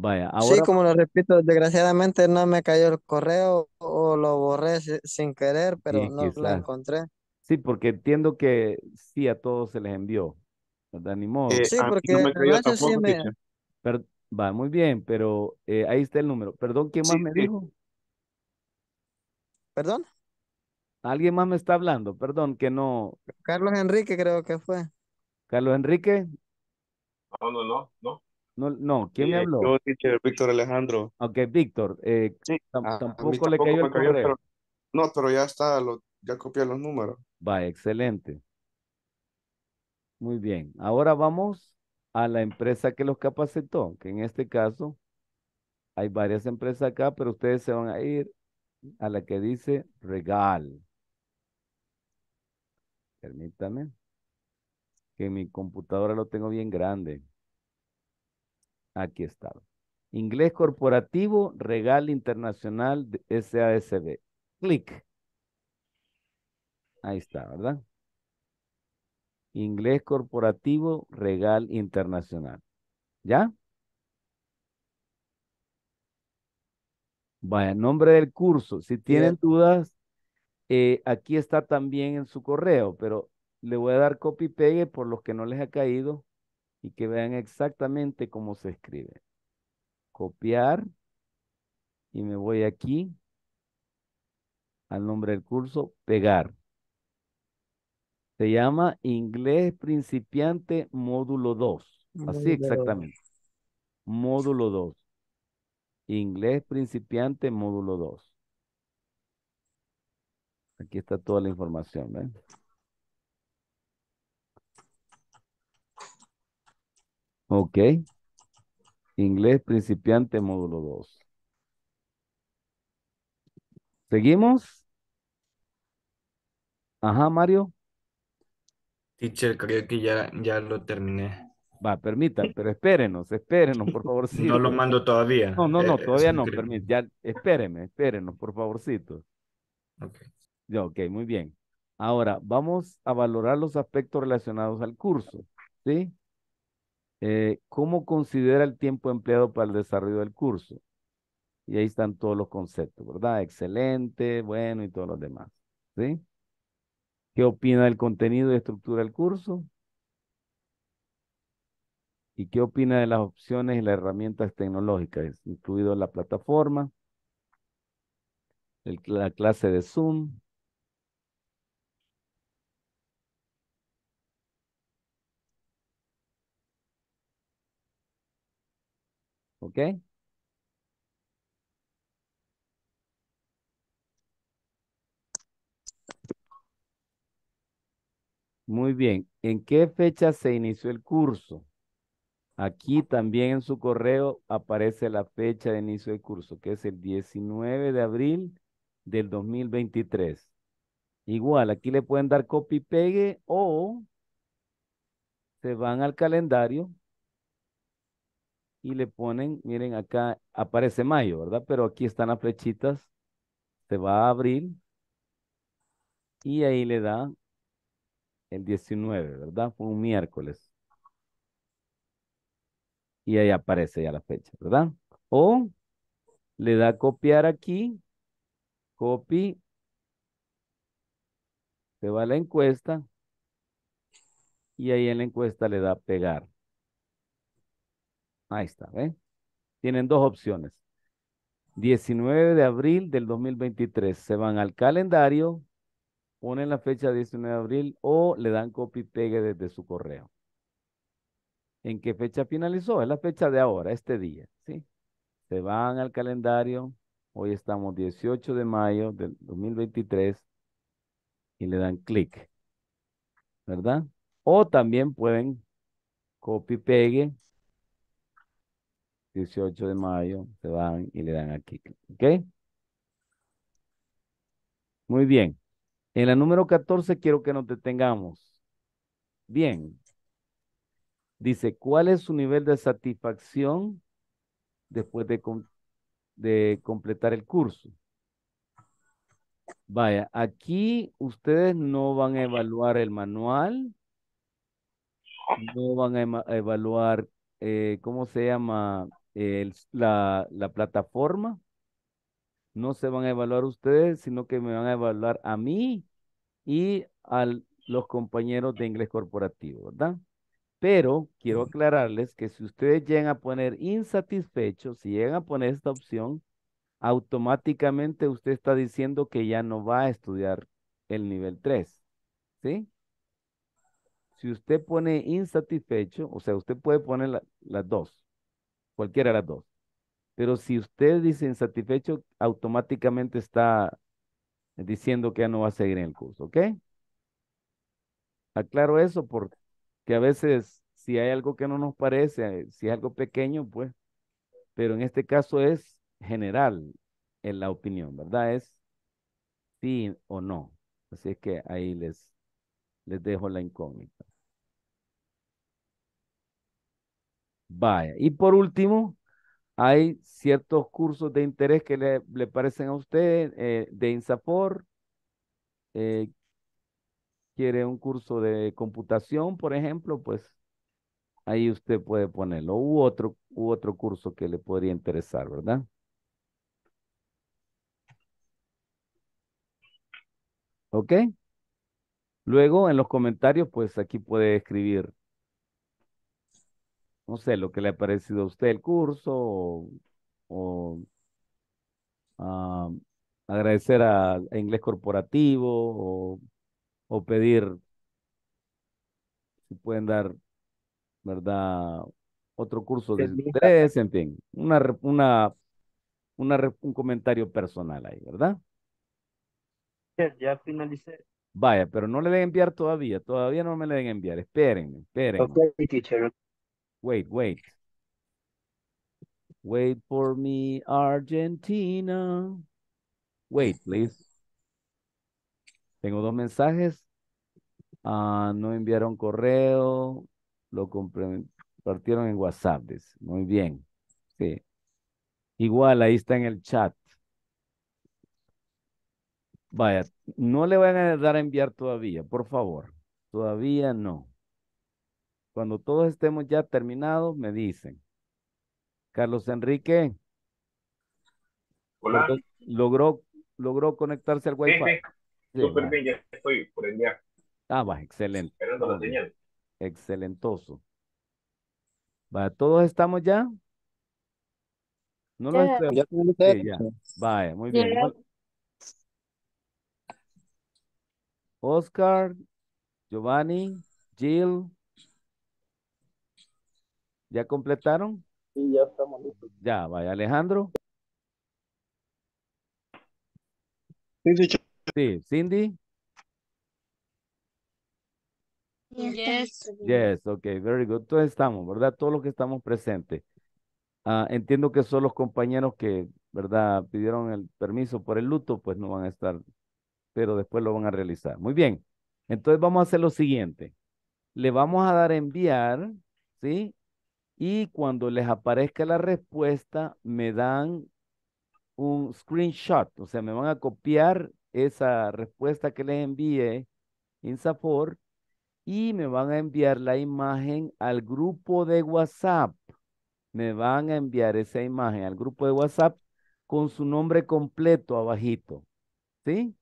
Vaya, ahora... Sí, como lo repito, desgraciadamente no me cayó el correo o lo borré sin querer, pero no lo encontré. Sí, porque entiendo que sí a todos se les envió. ¿Verdad? Ni eh, sí, porque no me tampoco, va, muy bien, pero eh, ahí está el número. Perdón, ¿quién más me dijo? ¿Perdón? Alguien más me está hablando, perdón, que no. Carlos Enrique creo que fue. Carlos Enrique. No, no, no, no. No, ¿quién me eh, habló? Yo, Víctor Alejandro. Ok, Víctor, eh, ah, tampoco le cayó el correo. no, pero ya está, ya copié los números. Va, excelente. Muy bien, ahora vamos a la empresa que los capacitó, que en este caso hay varias empresas acá, pero ustedes se van a ir a la que dice Regal. Permítame, que mi computadora lo tengo bien grande. Aquí está, Inglés Corporativo, Regal Internacional de SASB. Clic. Ahí está, ¿verdad? Inglés Corporativo, Regal Internacional. ¿Ya? Vaya, nombre del curso. Si tienen eh. dudas, eh, aquí está también en su correo, pero le voy a dar copy-pegue por los que no les ha caído y que vean exactamente cómo se escribe. Copiar y me voy aquí al nombre del curso, pegar. Se llama Inglés Principiante Módulo 2. Así exactamente. Módulo 2. Inglés Principiante Módulo 2. Aquí está toda la información. ¿eh? Ok. Inglés principiante módulo 2. ¿Seguimos? Ajá, Mario. Teacher, creo que ya, ya lo terminé. Va, permita, pero espérenos, espérenos, por favorcito. No lo mando todavía. No, no, no, eh, todavía no, permítanme. Ya, espérenme, espérenos, por favorcito. Ok. Ya, ok, muy bien. Ahora, vamos a valorar los aspectos relacionados al curso, ¿sí? Eh, ¿cómo considera el tiempo empleado para el desarrollo del curso? Y ahí están todos los conceptos, ¿verdad? Excelente, bueno y todos los demás. ¿Sí? ¿Qué opina del contenido y estructura del curso? ¿Y qué opina de las opciones y las herramientas tecnológicas, incluido la plataforma, la clase de Zoom, Muy bien. ¿En qué fecha se inició el curso? Aquí también en su correo aparece la fecha de inicio del curso, que es el 19 de abril del 2023. Igual, aquí le pueden dar copy-pegue o se van al calendario y le ponen, miren acá aparece mayo, ¿verdad? Pero aquí están las flechitas, se va a abril y ahí le da el 19, ¿verdad? Fue un miércoles. Y ahí aparece ya la fecha, ¿verdad? O le da copiar aquí, copy, se va a la encuesta y ahí en la encuesta le da pegar. Ahí está, ¿ven? Tienen dos opciones. 19 de abril del 2023. Se van al calendario, ponen la fecha 19 de abril o le dan copy pegue desde su correo. ¿En qué fecha finalizó? Es la fecha de ahora, este día, ¿sí? Se van al calendario. Hoy estamos 18 de mayo del 2023 y le dan clic, ¿verdad? O también pueden copy pegue 18 de mayo, se van y le dan aquí. ¿Ok? Muy bien. En la número 14 quiero que nos detengamos. Bien. Dice, ¿cuál es su nivel de satisfacción después de, de completar el curso? Vaya, aquí ustedes no van a evaluar el manual, no van a evaluar, eh, ¿cómo se llama? la, plataforma. No se van a evaluar ustedes, sino que me van a evaluar a mí y a los compañeros de inglés corporativo, ¿verdad? Pero quiero aclararles que si ustedes llegan a poner insatisfecho, si llegan a poner esta opción, automáticamente usted está diciendo que ya no va a estudiar el nivel 3. ¿Sí? Si usted pone insatisfecho, o sea, usted puede poner las dos cualquiera de las dos. Pero si usted dice insatisfecho, automáticamente está diciendo que ya no va a seguir en el curso, ¿ok? Aclaro eso porque a veces si hay algo que no nos parece, si es algo pequeño, pues, pero en este caso es general en la opinión, ¿verdad? Es sí o no. Así es que ahí les, les dejo la incógnita. Vaya. Y por último, hay ciertos cursos de interés que le, parecen a usted eh, de INSAFOR. Eh, quiere un curso de computación, por ejemplo, pues ahí usted puede ponerlo. U otro, u otro curso que le podría interesar, ¿verdad? ¿Ok? Luego en los comentarios, pues aquí puede escribir no sé, lo que le ha parecido a usted el curso o, ah, agradecer a, Inglés Corporativo o, pedir si pueden dar, ¿verdad? Otro curso de interés, en fin, una, una, una, un comentario personal ahí, ¿verdad? Ya finalicé. Vaya, pero no le den enviar todavía, todavía no me le den enviar, espérenme, espérenme. Ok, teacher, Wait, wait. Wait for me, Argentina. Wait, please. Tengo dos mensajes. Ah, no enviaron correo. Lo compartieron en WhatsApp. Muy bien. Sí. Igual, ahí está en el chat. Vaya, no le van a dar a enviar todavía, por favor. Todavía no. Cuando todos estemos ya terminados, me dicen. Carlos Enrique. Hola. Logró, logró conectarse al Wi-Fi. Sí, estoy por día. Ah, va, excelente. Excelentoso. Va, ¿todos estamos ya? No lo sí. Ya, eh, ya. Vaya, muy bien. Oscar, Giovanni, Jill, ¿Ya completaron? Sí, ya estamos listos. Ya, vaya Alejandro. Sí, sí. sí. Cindy. Yes. Yes, ok, very good. Entonces estamos, ¿verdad? Todos los que estamos presentes. Ah, entiendo que son los compañeros que, ¿verdad? Pidieron el permiso por el luto, pues no van a estar, pero después lo van a realizar. Muy bien. Entonces vamos a hacer lo siguiente. Le vamos a dar enviar, ¿sí? y cuando les aparezca la respuesta me dan un screenshot, o sea, me van a copiar esa respuesta que les envié en y me van a enviar la imagen al grupo de WhatsApp. Me van a enviar esa imagen al grupo de WhatsApp con su nombre completo abajito. ¿Sí?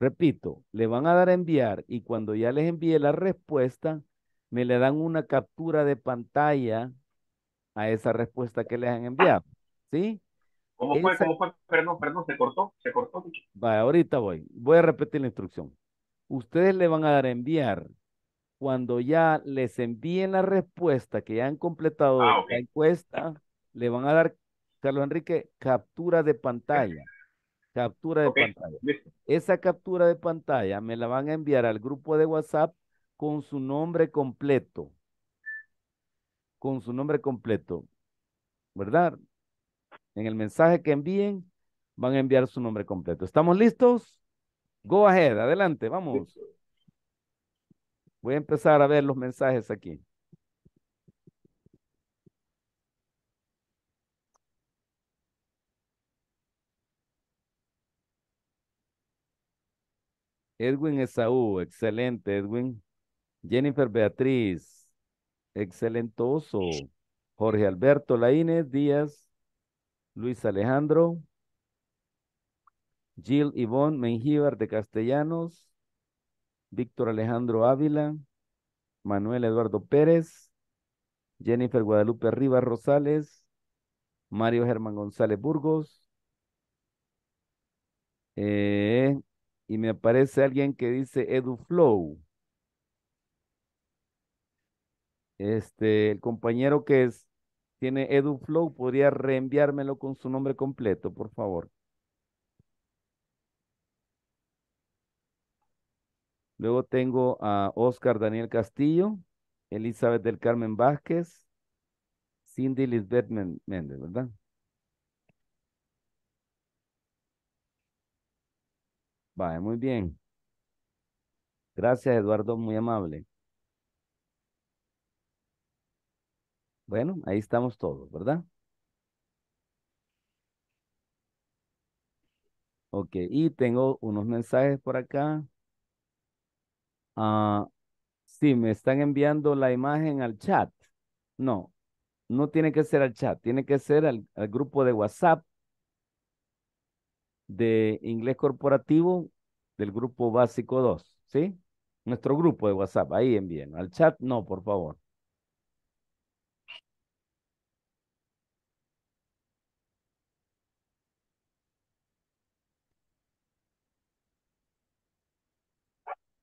Repito, le van a dar a enviar y cuando ya les envíe la respuesta, me le dan una captura de pantalla a esa respuesta que les han enviado. ¿Sí? ¿Cómo fue? ¿Cómo fue? Perdón, perdón, se cortó, se cortó. ahorita voy. Voy a repetir la instrucción. Ustedes le van a dar enviar cuando ya les envíen la respuesta que ya han completado ah, la encuesta, le van a dar, Carlos Enrique, captura de pantalla. Captura de pantalla. Esa captura de pantalla me la van a enviar al grupo de WhatsApp con su nombre completo. Con su nombre completo. ¿Verdad? En el mensaje que envíen, van a enviar su nombre completo. ¿Estamos listos? Go ahead, adelante, vamos. Voy a empezar a ver los mensajes aquí. Edwin Esaú, excelente Edwin. Jennifer Beatriz, excelentoso. Jorge Alberto Laínez Díaz, Luis Alejandro, Jill Ivonne Mengíbar de Castellanos, Víctor Alejandro Ávila, Manuel Eduardo Pérez, Jennifer Guadalupe Rivas Rosales, Mario Germán González Burgos, eh, y me aparece alguien que dice Edu Flow. Este, el compañero que es, tiene Flow, ¿podría reenviármelo con su nombre completo, por favor? Luego tengo a Oscar Daniel Castillo, Elizabeth del Carmen Vázquez, Cindy Lisbeth Méndez, ¿verdad? Vale, muy bien. Gracias, Eduardo, muy amable. Bueno, ahí estamos todos, ¿verdad? Ok, y tengo unos mensajes por acá. Ah, sí, me están enviando la imagen al chat. No, no tiene que ser al chat, tiene que ser al, al grupo de WhatsApp de inglés corporativo del grupo básico 2, ¿sí? Nuestro grupo de WhatsApp, ahí envíen. Al chat no, por favor.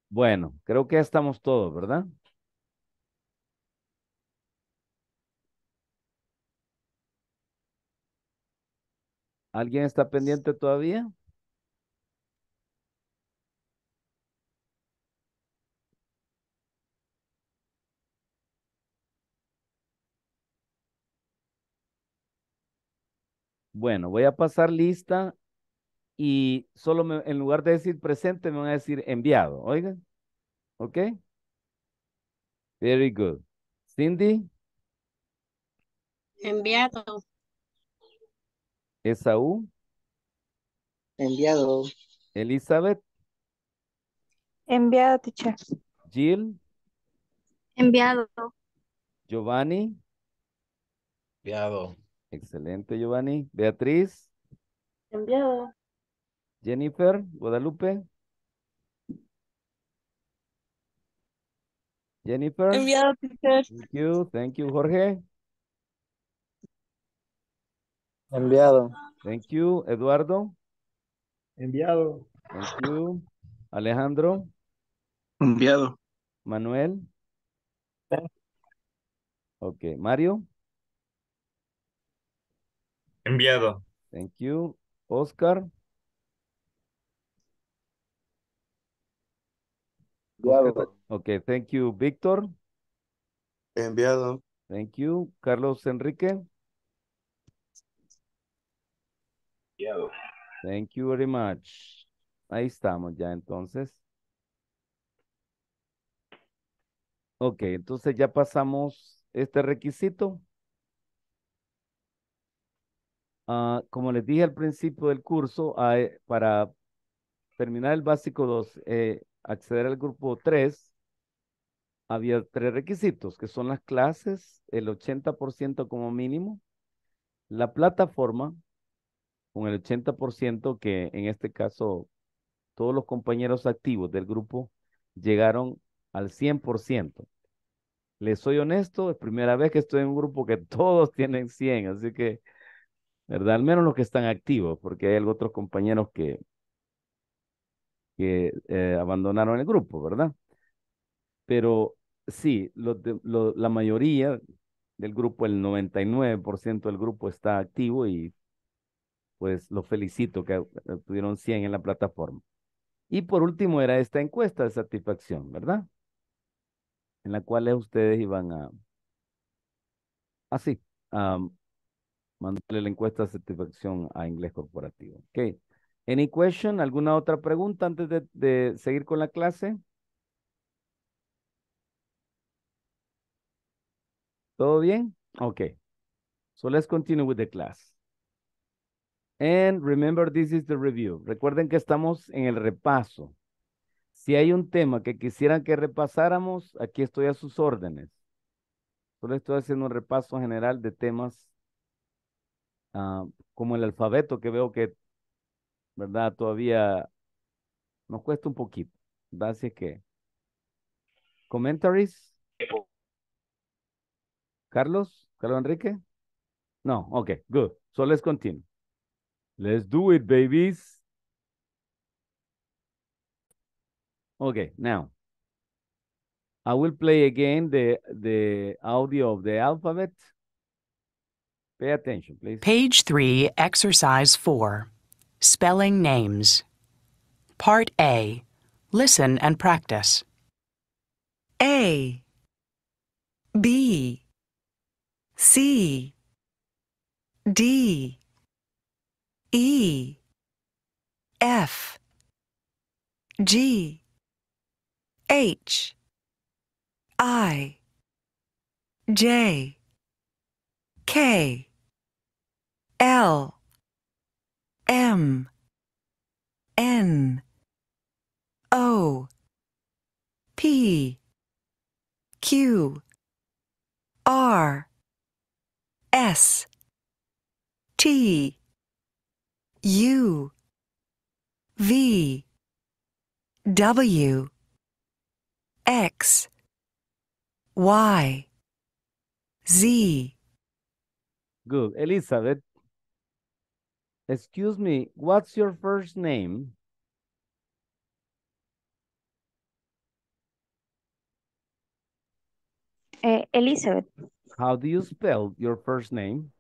Bueno, creo que ya estamos todos, ¿verdad? ¿Alguien está pendiente todavía? Bueno, voy a pasar lista y solo en lugar de decir presente me van a decir enviado. Oigan. ¿Ok? Very good. Cindy. Enviado. Esaú. Enviado. Elizabeth. Enviado, teacher. Jill. Enviado. Giovanni. Enviado. Excelente, Giovanni. Beatriz. Enviado. Jennifer, Guadalupe. Jennifer. Enviado, teacher. Thank you, thank you, Jorge. Enviado. Thank you, Eduardo. Enviado. Thank you, Alejandro. Enviado. Manuel. Ok, Mario. Enviado. Thank you, Oscar. Ok, thank you, Víctor. Enviado. Thank you. Carlos Enrique. Enviado. Thank you very much. Ahí estamos ya entonces. Ok, entonces ya pasamos este requisito. Ah, como les dije al principio del curso, ah, eh, para terminar el básico 2, eh, acceder al grupo 3, había tres requisitos, que son las clases, el 80% como mínimo, la plataforma, con el 80% que en este caso todos los compañeros activos del grupo llegaron al 100%. Les soy honesto, es primera vez que estoy en un grupo que todos tienen 100, así que, ¿verdad? Al menos los que están activos, porque hay otros compañeros que que eh, abandonaron el grupo, ¿verdad? Pero sí, la mayoría del grupo, el 99% del grupo está activo y pues lo felicito que eh, tuvieron 100 en la plataforma. Y por último era esta encuesta de satisfacción, ¿verdad? En la cual ustedes iban a, así, ah, a mandarle la encuesta de satisfacción a inglés corporativo. ¿ok? Any question? ¿Alguna otra pregunta antes de, seguir con la clase? ¿Todo bien? Ok. So let's continue with the class. And remember, this is the review. Recuerden que estamos en el repaso. Si hay un tema que quisieran que repasáramos, aquí estoy a sus órdenes. Solo estoy haciendo un repaso general de temas ah, como el alfabeto que veo que ¿verdad? Todavía nos cuesta un poquito, ¿verdad? Así que, commentaries. Carlos, Carlos Enrique. No, okay, good. So let's continue. Let's do it, babies. Okay, now. I will play again the, the audio of the alphabet. Pay attention, please. Page three, exercise four. Spelling Names Part A Listen and practice. A B C D E F G H I J K L M N O P Q R S T U V W X Y Z Good. Elizabeth, Excuse me, what's your first name? Uh, Elizabeth. How do you spell your first name?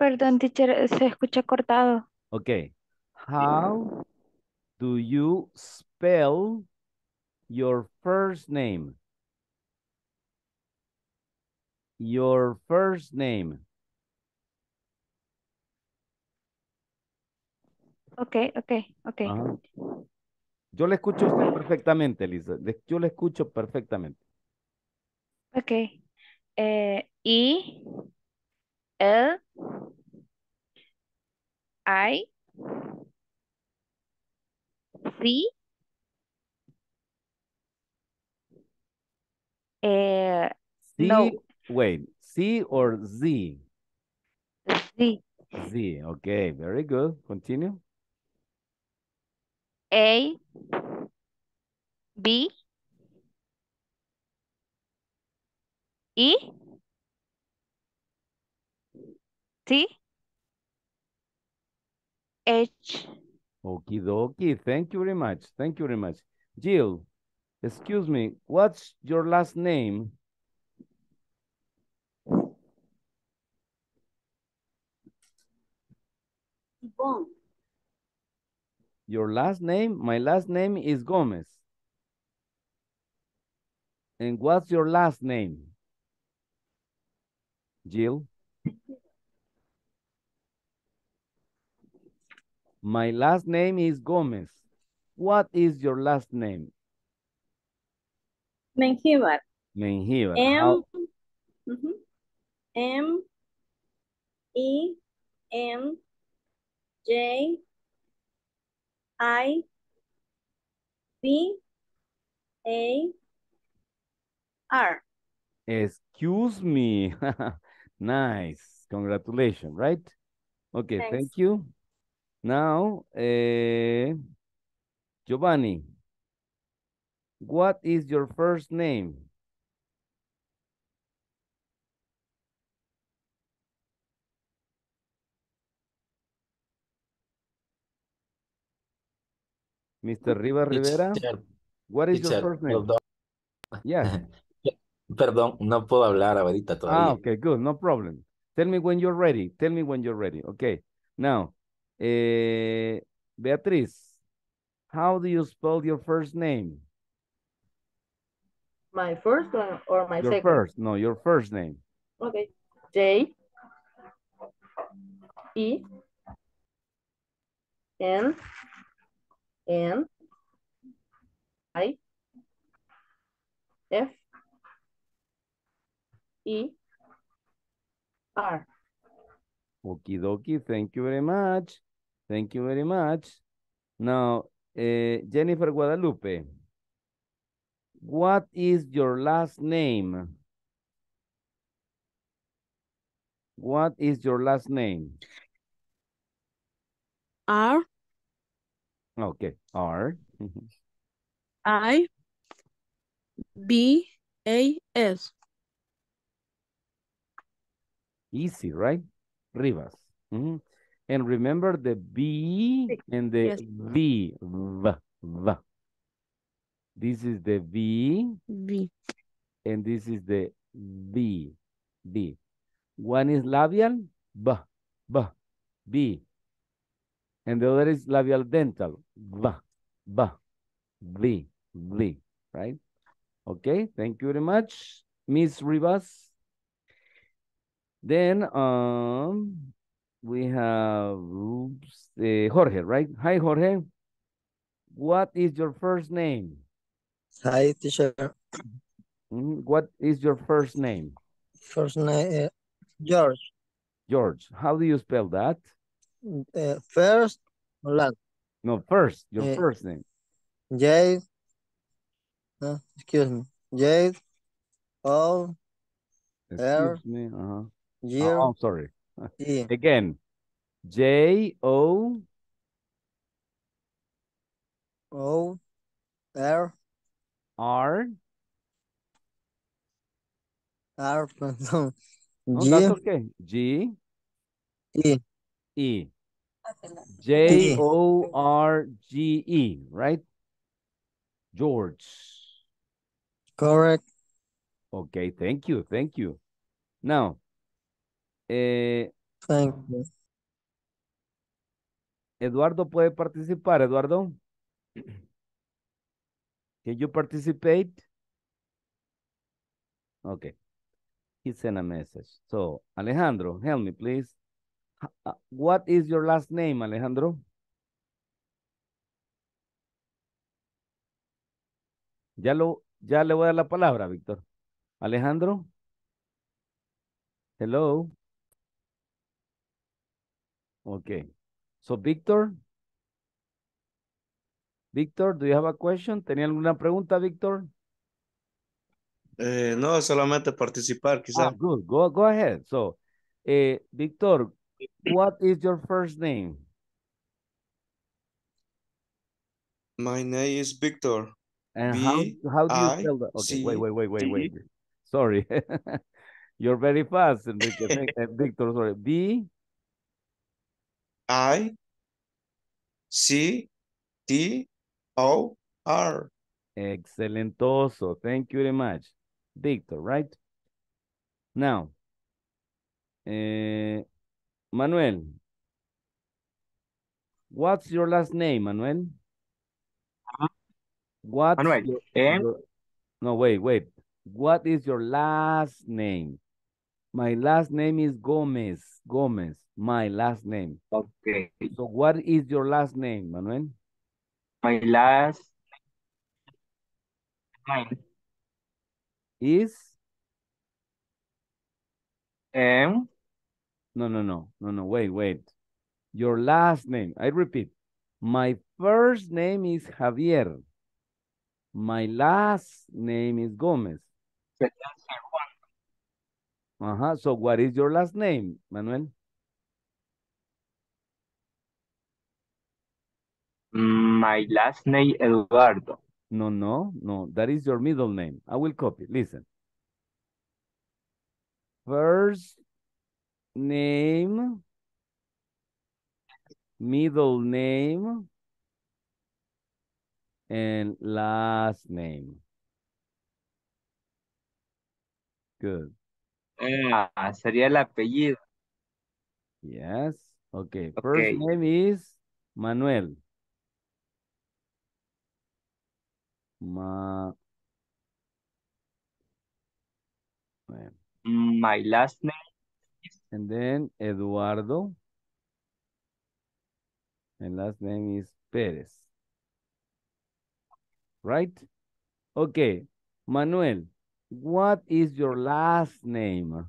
Perdón, teacher, se escucha cortado. Okay. How do you spell your first name? Your first name. okay, okay, okay. Yo le escucho usted perfectamente, Lisa. Yo le escucho perfectamente. Okay. Eh, I, I, C, eh, sí, no. Wait, C or Z? Z. Z, okay, very good. Continue. A, B, E, T, H. Okie dokie, thank you very much. Thank you very much. Jill, excuse me, what's your last name? Gong. Your last name? My last name is Gomez. And what's your last name? Jill? My last name is Gomez. What is your last name? Menjivar. Menjivar. M, mm -hmm. M, E, M, J I B A R. Excuse me. nice. Congratulations, right? Okay, Thanks. thank you. Now, uh, Giovanni, what is your first name? Mr. Rivas Rivera, what is your first name? Perdón. Perdón, no puedo hablar ahorita ah, todavía. Ah, okay, good, no problem. Tell me when you're ready. Tell me when you're ready. Okay. Now, eh, Beatriz, how do you spell your first name? My first one or my your second? First, no, your first name. Okay. J E N N I F E R. Okie dokie. Thank you very much. Thank you very much. Now, uh, Jennifer Guadalupe, what is your last name? What is your last name? R Okay. R, mm-hmm. I, B, A, S. Easy, right? Rivas. Mm -hmm. And remember the B and the yes. V. V. V. This is the V. V. And this is the V. B. One is labial, B. B. B and the other is labial dental. B, b, b, b, right? Okay, thank you very much, Miss Rivas. Then um, we have oops, uh, Jorge, right? Hi, Jorge. What is your first name? Hi, teacher. Mm-hmm. What is your first name? First name, uh, George. George. How do you spell that? uh, first or last? No, first, your uh, first name. J, uh, excuse me, J, O, excuse me, uh -huh. Year, oh, I'm sorry. E. Again, J, O, O, R, R, R, no, oh, G, that's okay, G, E, E. J O R G E, right? George. Correct. Okay, thank you, thank you. Now, eh, Eduardo puede participar, Eduardo. Can you participate? Okay. He sent a message. So, Alejandro, help me, please. Ah, what is your last name, Alejandro? Ya lo, ya le voy a dar la palabra, Víctor. Alejandro. Hello. Okay. So, Víctor. Víctor, do you have a question? ¿Tenía alguna pregunta, Víctor? Eh, no, solamente participar, quizás. Ah, good. Go, go ahead. So, eh, Víctor, what is your first name? My name is Victor. And how, how do you spell that? Okay, wait, wait, wait, wait, wait. Sorry. You're very fast, Victor, Victor, sorry. B. I. C. T. O. R. Excelentoso. Thank you very much. Victor, right? Now, uh, Manuel. What's your last name, Manuel? What Manuel. Your, your, no, wait, wait. What is your last name? My last name is Gomez. Gomez, my last name. Okay. So what is your last name, Manuel? My last name is? M. No, no, no, no, no, wait, wait. Your last name, I repeat, my first name is Javier. My last name is Gomez. Uh -huh. So what is your last name, Manuel? My last name, Eduardo. No, no, no. That is your middle name. I will copy. Listen. First name, middle name, and last name. Good. Ah, sería el apellido. Yes. Okay. First name is Manuel. Ma mm, My last name And then Eduardo. And last name is Perez. Right? Okay. Manuel, what is your last name?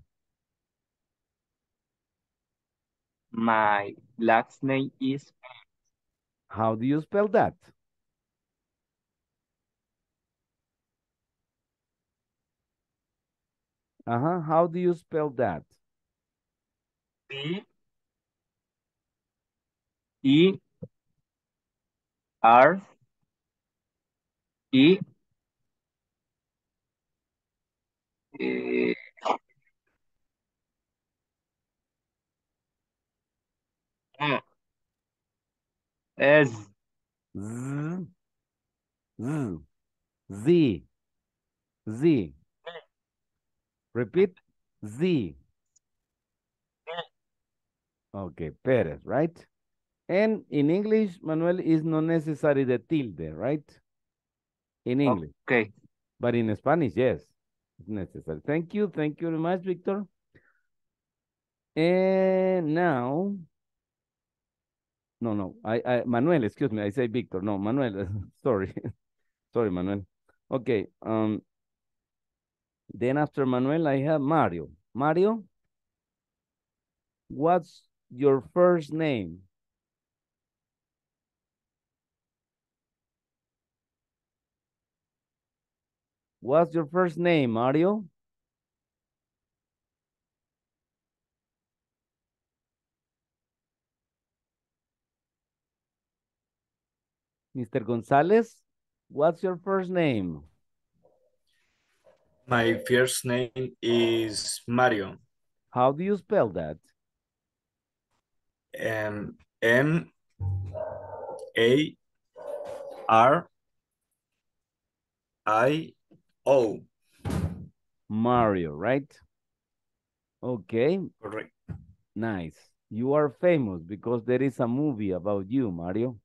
My last name is How do you spell that? Uh-huh. How do you spell that? B E R E E eh, S Z Z Z Z Repeat Z Okay, Perez, right? And in English, Manuel, is not necessary the tilde, right? In English. Okay. But in Spanish, yes, it's necessary. Thank you. Thank you very much, Victor. And now, no, no, I, I, Manuel, excuse me, I say Victor. No, Manuel, sorry. sorry, Manuel. Okay. Um. Then after Manuel, I have Mario. Mario, what's your first name? What's your first name, Mario? Mr. Gonzalez, what's your first name? My first name is Mario. How do you spell that? and Mario, right? Okay. Correct. Nice. You are famous because there is a movie about you, Mario.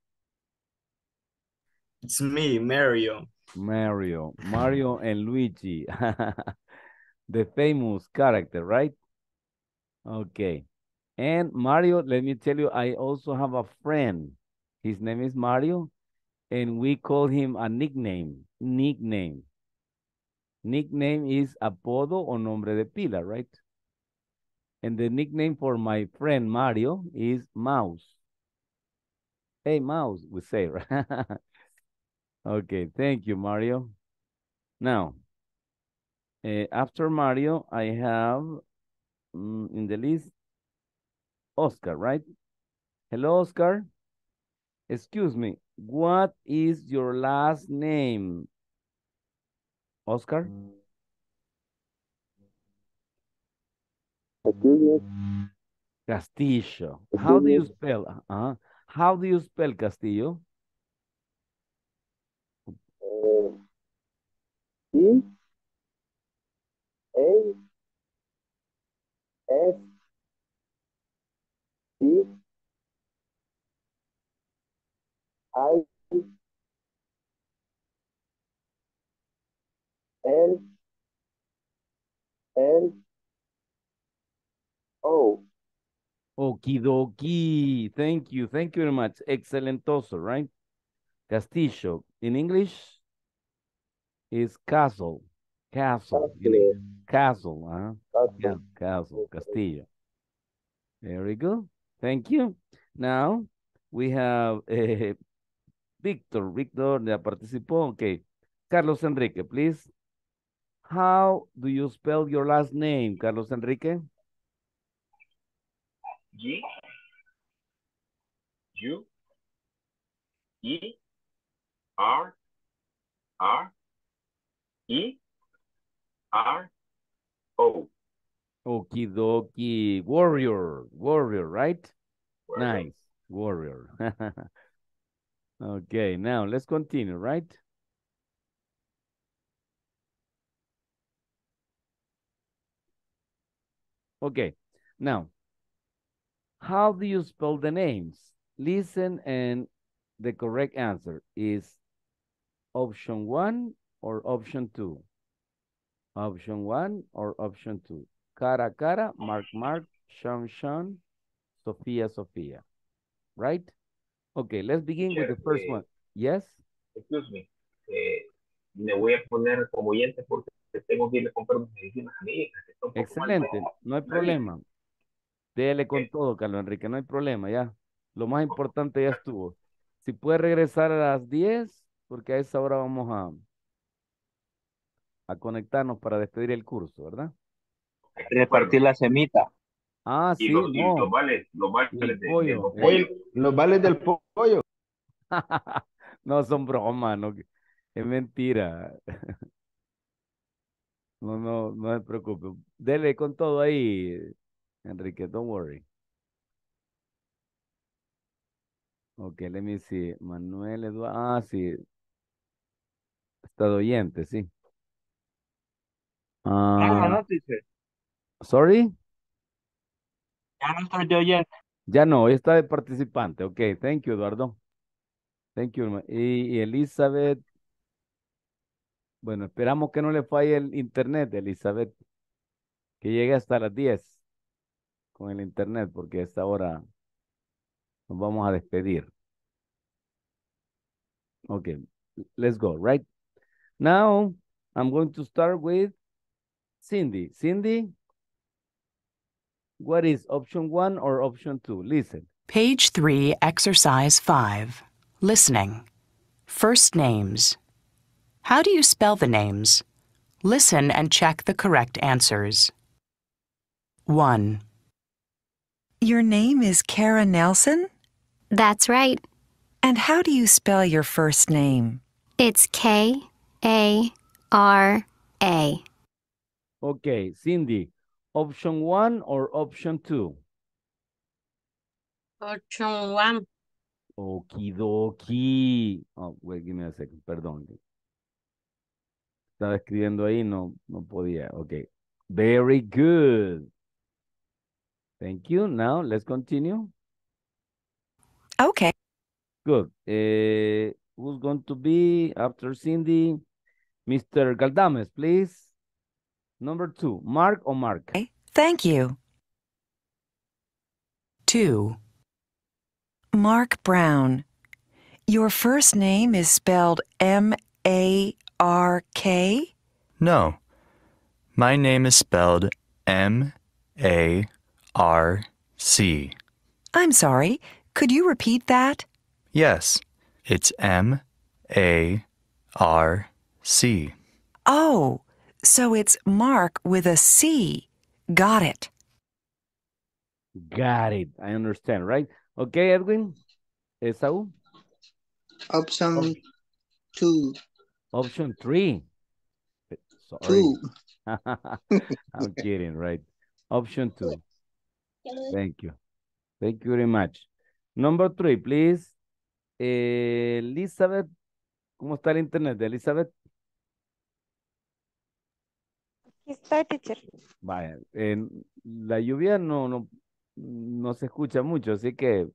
It's me, Mario. Mario. Mario and Luigi. the famous character, right? Okay. And Mario, let me tell you, I also have a friend. His name is Mario, and we call him a nickname. Nickname. Nickname is apodo o nombre de pila, right? And the nickname for my friend Mario is Mouse. Hey, Mouse, we say, right? okay, thank you, Mario. Now, uh, after Mario, I have mm, in the list Oscar, right? Hello, Oscar. Excuse me, what is your last name? Oscar? Castillo. Castillo. How do you spell? Uh How do you spell Castillo? Uh, C A S if I L L O. Oh. Okie dokie. Thank you. Thank you very much. Excelentoso, right? Castillo. In English is castle. Castle. Castle. Castle. Huh? Castle. Yeah, castle. Castillo. Very good. Thank you. Now we have uh, Victor. Victor ya participó. Okay. Carlos Enrique, please. How do you spell your last name, Carlos Enrique? G U E R R E R O. Okie dokie. Warrior. Warrior, right? Warrior. Nice. Warrior. okay, now let's continue, right? Okay, now, how do you spell the names? Listen and the correct answer is option one or option two? Option one or option two? Cara a cara, Mark Mark, Sean Sean, Sofía Sofía. Right? Okay, let's begin with the first one. Yes? Excuse me. Eh, me voy a poner como oyente porque tengo que ir a comprar medicinas Excelente, no hay problema. Dele con todo, Carlos Enrique, no hay problema, ya. Lo más importante ya estuvo. Si puede regresar a las 10, porque a esa hora vamos a, a conectarnos para despedir el curso, ¿verdad? Repartir la semita. Ah, sí. Los, vales, los vales, pollo, eh. los, vales del pollo. no son bromas, no, es mentira. no, no, no se preocupe. Dele con todo ahí, Enrique, don't worry. Ok, let me see. Manuel Eduardo. Ah, sí. Estado oyente, sí. Ah, ah. no, sí. Sorry. Ya no estoy Ya no, está de participante. Ok, thank you, Eduardo. Thank you. Y, Elizabeth. Bueno, esperamos que no le falle el internet, Elizabeth. Que llegue hasta las 10 con el internet, porque a esta hora nos vamos a despedir. Okay, let's go, right? Now, I'm going to start with Cindy. Cindy, What is option one or option two? Listen. Page three, exercise five. Listening. First names. How do you spell the names? Listen and check the correct answers. 1. Your name is Kara Nelson? That's right. And how do you spell your first name? It's K A R A. Okay, Cindy, option one or option two? Option one. Okie dokie. Oh, wait, give me a second, perdón. Estaba escribiendo ahí, no, no podía. Ok. Very good. Thank you. Now, let's continue. Okay. Good. Uh, who's going to be after Cindy? Mr. Galdames, please. Number two, mark or mark? Thank you. Two. Mark Brown. Your first name is spelled M A R K? No. My name is spelled M A R C. I'm sorry. Could you repeat that? Yes. It's M A R C. Oh, so it's Mark with a C. Got it. Got it. I understand, right? Okay, Edwin. Esau. Option oh. two. Option three. Sorry. Two. I'm kidding, right? Option two. Thank you. Thank you very much. Number three, please. Elizabeth. ¿Cómo está el internet, Elizabeth? Está, teacher. Vaya, en la lluvia no, no, no se escucha mucho, así que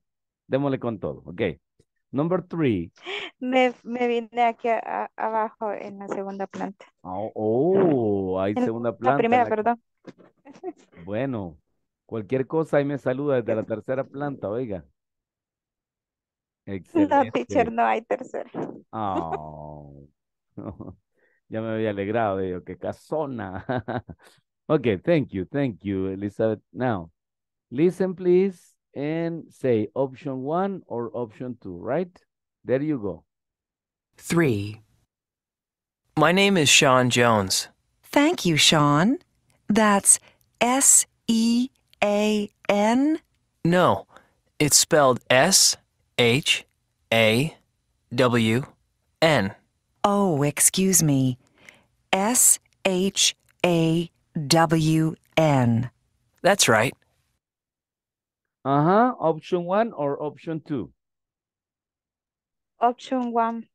démosle con todo, ok. Number three. Me, me vine aquí abajo en la segunda planta. Oh, oh hay segunda planta. La primera, perdón. Bueno, cualquier cosa ahí me saluda desde la tercera planta, oiga. No, teacher, no hay tercera. Oh. Ya me había alegrado, yo, qué casona. okay, thank you, thank you, Elizabeth. Now, listen please and say option one or option two, right? There you go. Three. My name is Sean Jones. Thank you, Sean. That's S E A N? No, it's spelled S H A W N. Oh, excuse me, S H A W N. That's right. Uh huh. Option one or option two? Option one.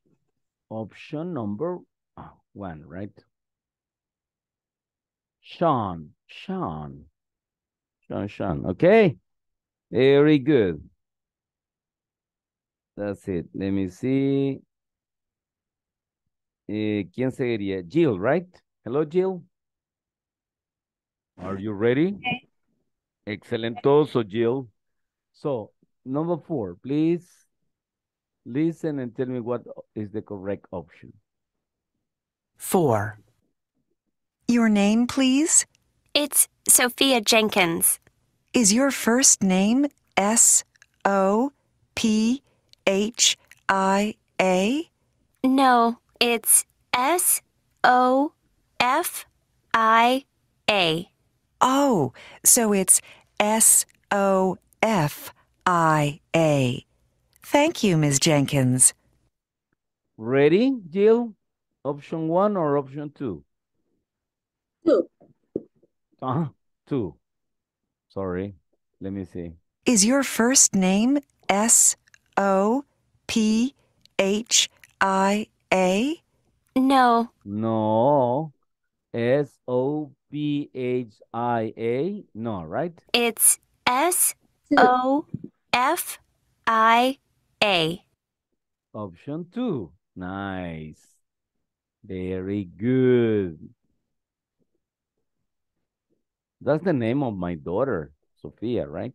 Option number uh, one, right? Sean, Sean, Sean, Sean. Okay. Very good. That's it. Let me see eh, ¿quién seguiría? Jill, right? Hello, Jill. Are you ready? Okay. Excelentoso, Jill. So, number four, please listen and tell me what is the correct option. Four. Your name, please? It's Sophia Jenkins. Is your first name S O P H I A? No, it's S O F I A. Oh, so it's S O F I A. Thank you, Ms. Jenkins. Ready, Jill? Option one or option two? Two. Uh, two. Sorry. Let me see. Is your first name S O P H I a? No. No. S O B H I A? No, right? It's S O F I A. Option two. Nice. Very good. That's the name of my daughter, Sophia, right?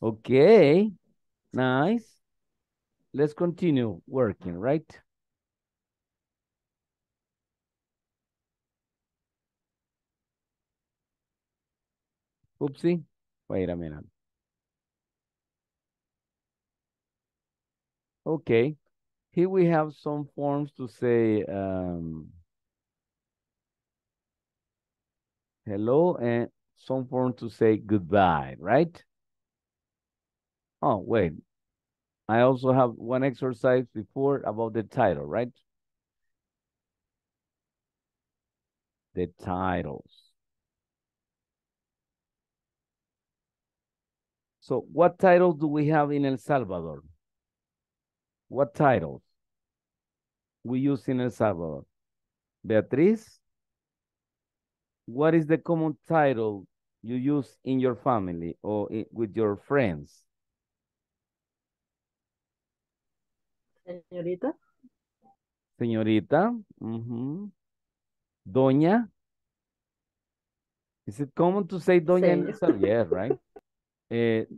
Okay. Nice. Let's continue working, right? Oopsie. Wait a minute. Okay. Here we have some forms to say um, hello and some forms to say goodbye, right? Oh, wait. I also have one exercise before about the title, right? The titles. So what titles do we have in El Salvador? What titles we use in El Salvador? Beatriz, what is the common title you use in your family or in, with your friends? Señorita. Señorita. Mm -hmm. Doña. Is it common to say doña? Señor. Yeah, right? eh,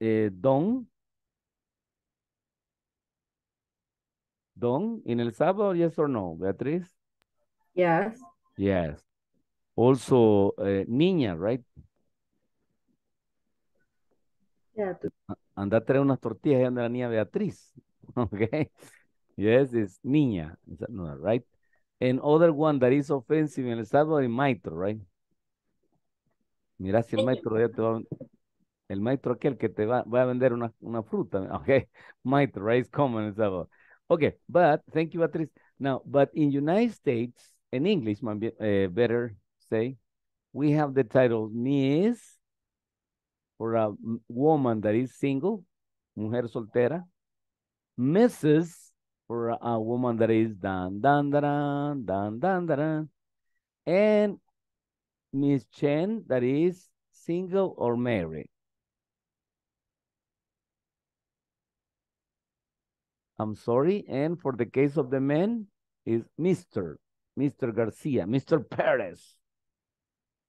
eh, don. Don, en El sábado yes or no, Beatriz? Yes. Yes. Also, eh, niña, right? Yeah. Anda a traer unas tortillas de la niña Beatriz. Okay. Yes, es niña. right? And other one that is offensive in El sábado is maitro, right? Mira si el maestro ya te va, el maestro aquel que te va, a vender una, una fruta. Okay. Maestro, right? common and Okay. But, thank you, Beatriz. Now, but in United States, in English, eh, better say, we have the title Miss, for a woman that is single, mujer soltera. Mrs. for a woman that is dan, dan, dan, dan, dan, dan. And Miss Chen that is single or married. I'm sorry. And for the case of the men, is Mr. Mr. Garcia, Mr. Perez,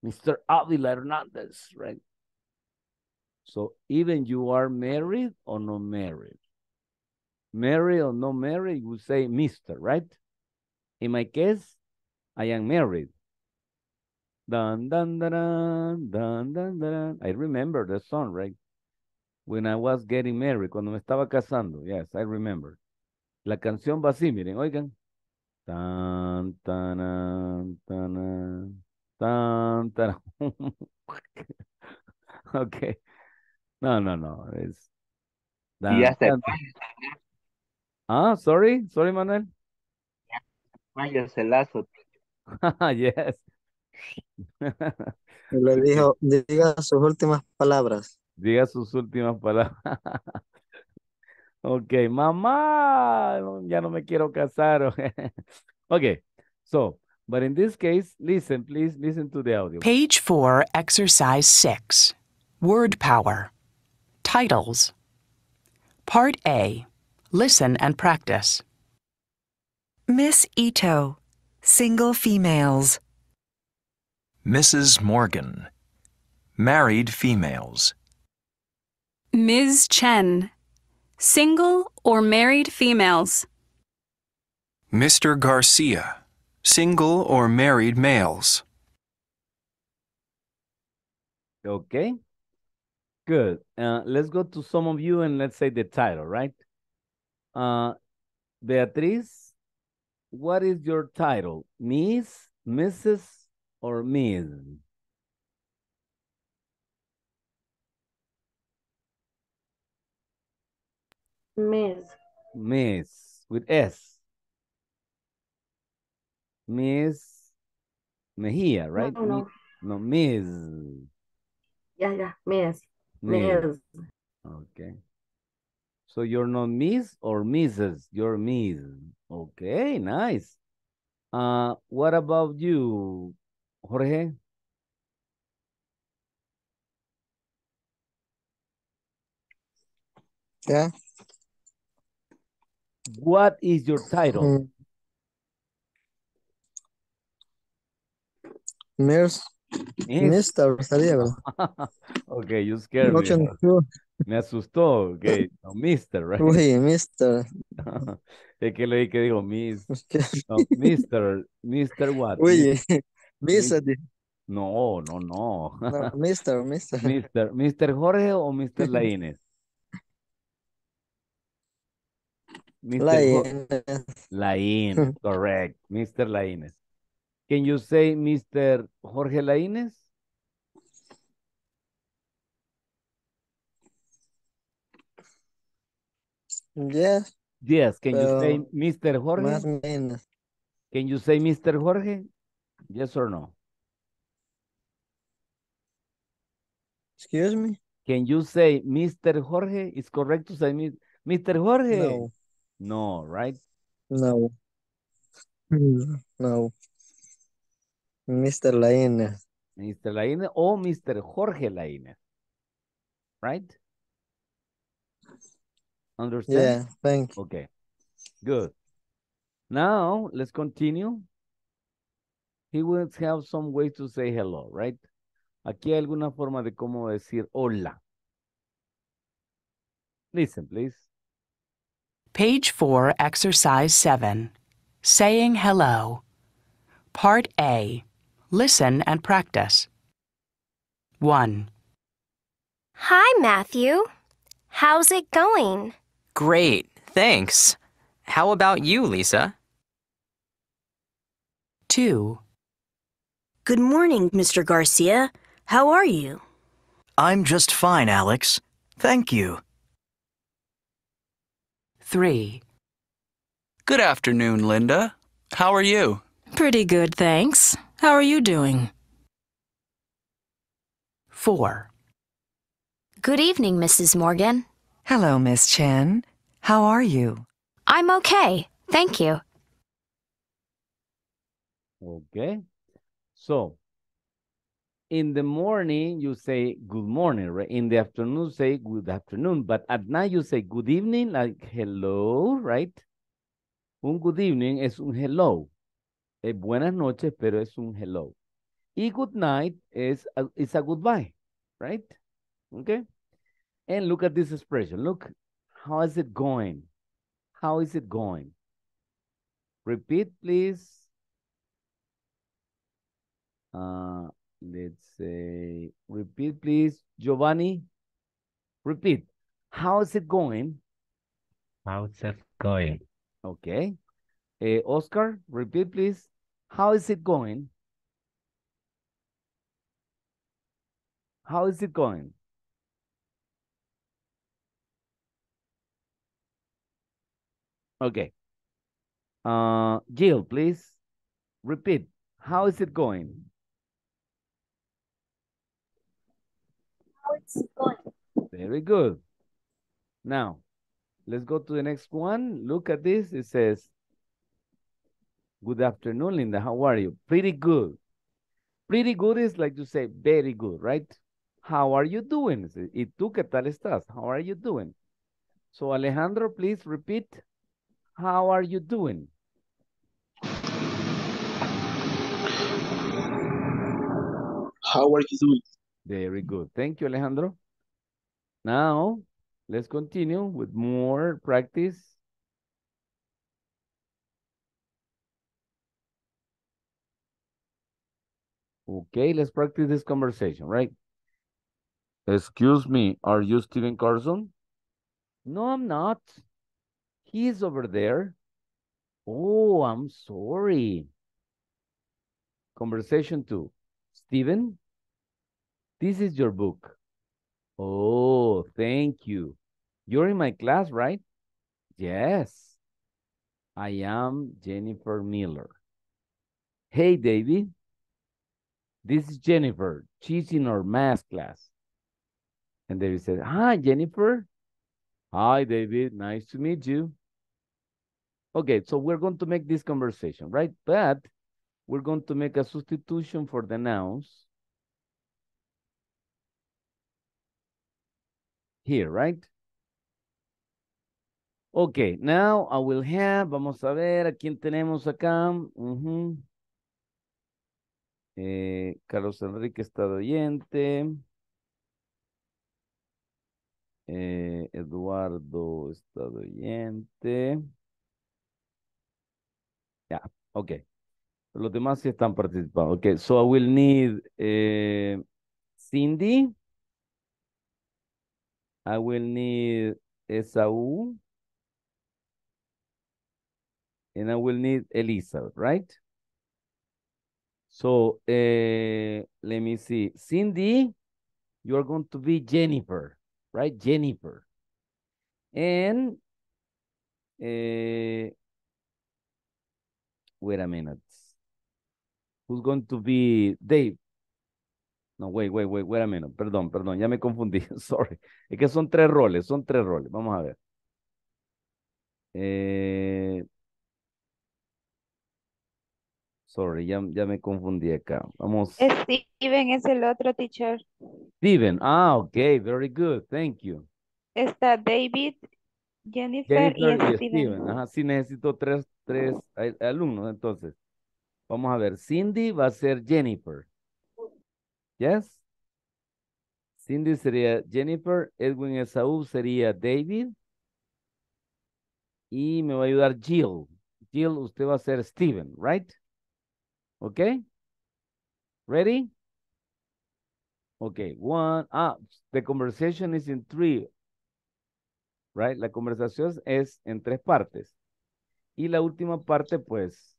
Mr. Avila Hernandez, right? So even you are married or not married, married or not married, you say Mr., right? In my case, I am married. Dun, dun, dun, dun, dun, dun, dun. I remember the song, right? When I was getting married, cuando me estaba casando. Yes, I remember. La canción va así, miren, oigan. Tan, tan, tan, tan, tan. ok. No, no, no. Es. Ah, sorry, sorry, Manuel. el yes. Le dijo, diga sus últimas palabras. Diga sus últimas palabras. ok, mamá, ya no me quiero casar. okay, so, but in this case, listen, please listen to the audio. Page four, exercise six, word power, titles. Part A, listen and practice. Miss Ito, single females. Mrs. Morgan, married females. Ms. Chen, single or married females. Mr. Garcia, single or married males. Okay, good. Uh, let's go to some of you and let's say the title, right? Uh, Beatriz, what is your title? Miss, Mrs., or Ms.? Miss. Miss with S. Miss Mejia, right? No, no. No, Miss. Yeah, yeah, Miss. Miss. Okay. So you're not Miss or Mrs. You're Miss. Okay, nice. Uh, what about you, Jorge? Yeah. What is your title? Mr. Mm. okay, you scared me. me asustó. Okay, Mister, Uy, es que leí que digo Miss. No, Mister. what? Uy, No, no, no. Mr. Mister, ¿Mr. Jorge o Mr. Laínez? Mr. Laine, correct. Mr. Laines. Can you say Mr. Jorge Laines? Yes. Yes, can you say Mr. Jorge? Can you say Mr. Jorge? Yes or no? Excuse me? Can you say Mr. Jorge? Is correct to say Mr. Jorge? No. No, right? No. No. Mr. Laine. Mr. Laine o Mr. Jorge Laine. Right? Understand? Yeah, thank you. Okay. Good. Now, let's continue. He would have some ways to say hello, right? Aquí hay alguna forma de cómo decir hola. Listen, please. Page 4, Exercise 7. Saying Hello. Part A. Listen and practice. 1. Hi, Matthew. How's it going? Great, thanks. How about you, Lisa? 2. Good morning, Mr. Garcia. How are you? I'm just fine, Alex. Thank you. 3. Good afternoon, Linda. How are you? Pretty good, thanks. How are you doing? 4. Good evening, Mrs. Morgan. Hello, Miss Chen. How are you? I'm okay, thank you. Okay, so in the morning you say good morning, right? In the afternoon say good afternoon, but at night you say good evening, like hello, right? Un good evening es un hello. Es eh, buenas noches, pero es un hello. Y good night is a, is a goodbye, right? Okay. And look at this expression. Look, how is it going? How is it going? Repeat, please. Uh, Let's say, repeat, please. Giovanni, repeat. How's it going? How's it going? Okay. Uh, Oscar, repeat, please. How is it going? How is it going? Okay. Uh, Jill, please repeat. How is it going? how it's going. Very good. Now, let's go to the next one. Look at this. It says, good afternoon, Linda. How are you? Pretty good. Pretty good is like you say, very good, right? How are you doing? ¿Y tú qué tal estás? How are you doing? So, Alejandro, please repeat. How are you doing? How are you doing? Very good. Thank you, Alejandro. Now, let's continue with more practice. Okay, let's practice this conversation, right? Excuse me, are you Steven Carson? No, I'm not. He's over there. Oh, I'm sorry. Conversation two. Steven, this is your book. Oh, thank you. You're in my class, right? Yes. I am Jennifer Miller. Hey, David. This is Jennifer. She's in our math class. And David said, hi, Jennifer. Hi, David. Nice to meet you. Okay, so we're going to make this conversation, right? But we're going to make a substitution for the nouns here, right? Okay, now I will have, vamos a ver a quién tenemos acá. Eh, Carlos Enrique está oyente. Eh, Eduardo está oyente. Ya, okay. Los demás sí están participando. Okay, so I will need eh, Cindy. I will need Esau. And I will need Elisa, right? So uh, let me see. Cindy, you are going to be Jennifer, right? Jennifer. And uh, wait a minute. Who's going to be Dave? No, wait, wait, wait, wait a Perdón, perdón, ya me confundí. Sorry. Es que son tres roles, son tres roles. Vamos a ver. Eh, sorry, ya, ya me confundí acá. Vamos. Steven es el otro teacher. Steven, ah, ok, very good, thank you. Está David, Jennifer, y, Steven. Steven. sí necesito tres, tres alumnos entonces. Vamos a ver, Cindy va a ser Jennifer. Yes. Cindy sería Jennifer. Edwin Esaú sería David. Y me va a ayudar Jill. Jill, usted va a ser Steven, right? ¿Ok? Ready? Ok, one, ah, the conversation is in three, right? La conversación es en tres partes. Y la última parte, pues,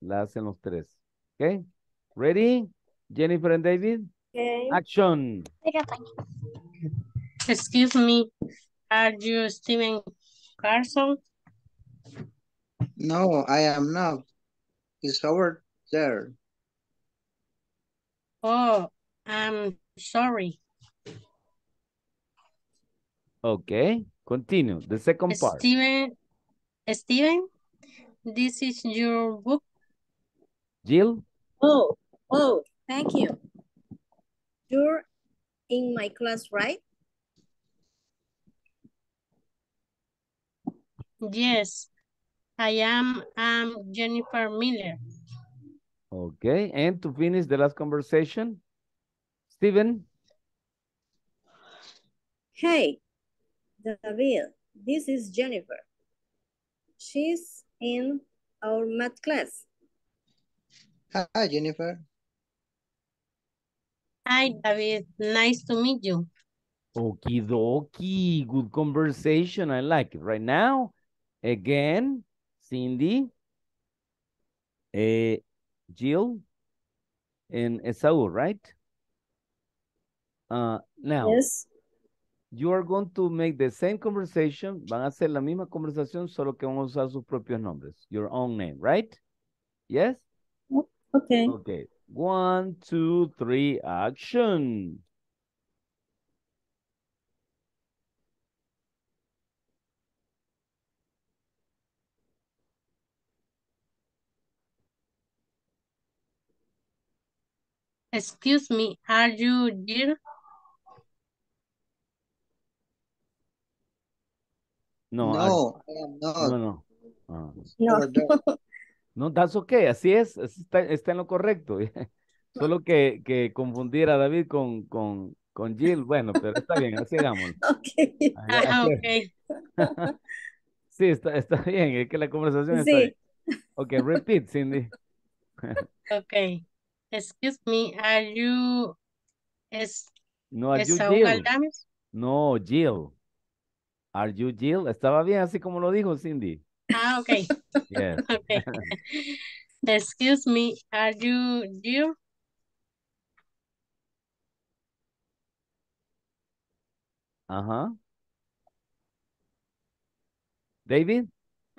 la hacen los tres. ¿Ok? Ready? Jennifer and David? Okay. Action. Excuse me, are you Steven Carson? No, I am not. It's over there. Oh, I'm sorry. Okay, continue. The second part. Steven, Steven, this is your book. Jill? Oh, oh, Thank you. You're in my class, right? Yes, I am um, Jennifer Miller. Okay, and to finish the last conversation, Stephen. Hey, David, this is Jennifer. She's in our math class. Hi, Jennifer. Hi, David. Nice to meet you. Okie dokie. Good conversation. I like it. Right now, again, Cindy, uh, Jill, and Esau, right? Uh, now, yes. you are going to make the same conversation. Van a hacer la misma conversación, solo que van a usar sus propios nombres. Your own name, right? Yes? Okay. Okay. One, two, three, action. Excuse me, are you here? No, no, I, I am not. No, ah. no. Uh, no. No, that's okay, así es, está, está, en lo correcto. Solo que, que confundir a David con, con, con Jill, bueno, pero está bien, así hagámoslo. Okay. Ah, okay. sí, está, está bien, es que la conversación está sí. Ok, repeat, Cindy. ok. Excuse me, are you... Es, no, Jill? No, Jill. Are you Jill? Estaba bien así como lo dijo Cindy. Ah, okay. yeah. Okay. Excuse me, are you here? Uh-huh. David?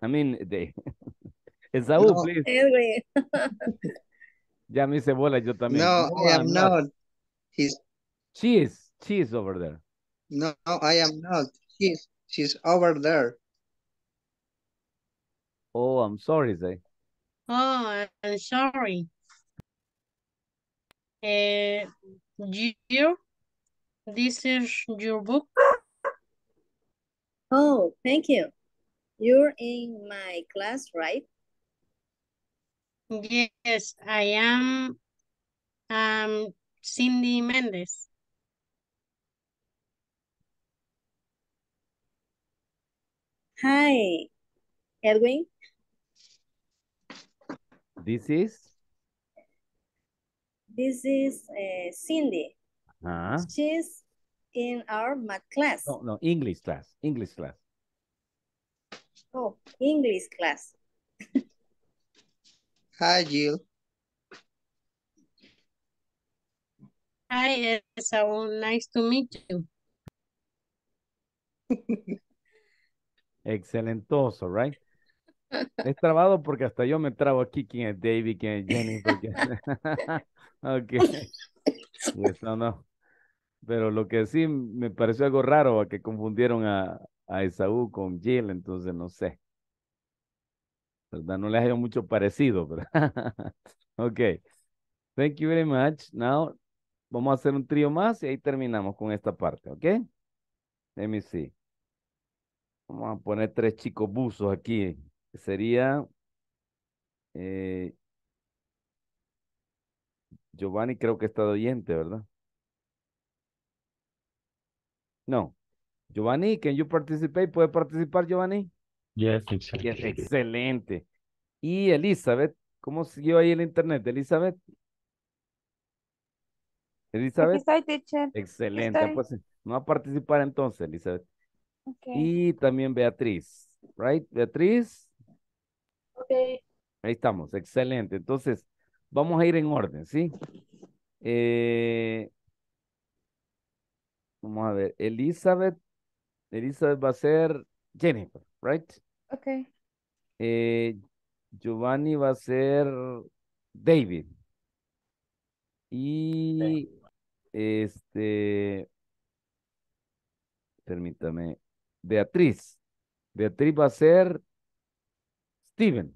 I mean, they. Esaú, no. please. Edwin. ya me hice bola yo también. No, no I am I'm not. not. He's... She is. She is over there. No, I am not. She's, she's over there. Oh, I'm sorry, Zay. Oh, I'm uh, sorry. Uh, you, this is your book. Oh, thank you. You're in my class, right? Yes, I am um, Cindy Mendez. Hi, Edwin. This is? This is uh, Cindy. Uh -huh. She's in our math class. No, no, English class, English class. Oh, English class. Hi, Jill. Hi, so Nice to meet you. Excelentoso, right? Es trabado porque hasta yo me trabo aquí quién es David, quién es Jenny. Pues, ok. no. Pero lo que sí me pareció algo raro que confundieron a, a Esaú con Jill, entonces no sé. ¿Verdad? No les haya mucho parecido, ¿verdad? ok. Thank you very much. Now, vamos a hacer un trío más y ahí terminamos con esta parte, ¿ok? Let me see. Vamos a poner tres chicos buzos aquí sería eh, Giovanni, creo que está de oyente, ¿verdad? No. Giovanni, can you participate? ¿Puede participar Giovanni? Yes, exactly. excelente. Y Elizabeth, ¿cómo siguió ahí el internet, Elizabeth? Elizabeth. Excelente. Pues no va a participar entonces, Elizabeth. Y también Beatriz, right? Beatriz. Ahí estamos, excelente. Entonces, vamos a ir en orden, ¿sí? Eh, vamos a ver, Elizabeth, Elizabeth va a ser Jennifer, ¿right? Ok. Eh, Giovanni va a ser David. Y este, permítame, Beatriz. Beatriz va a ser Steven.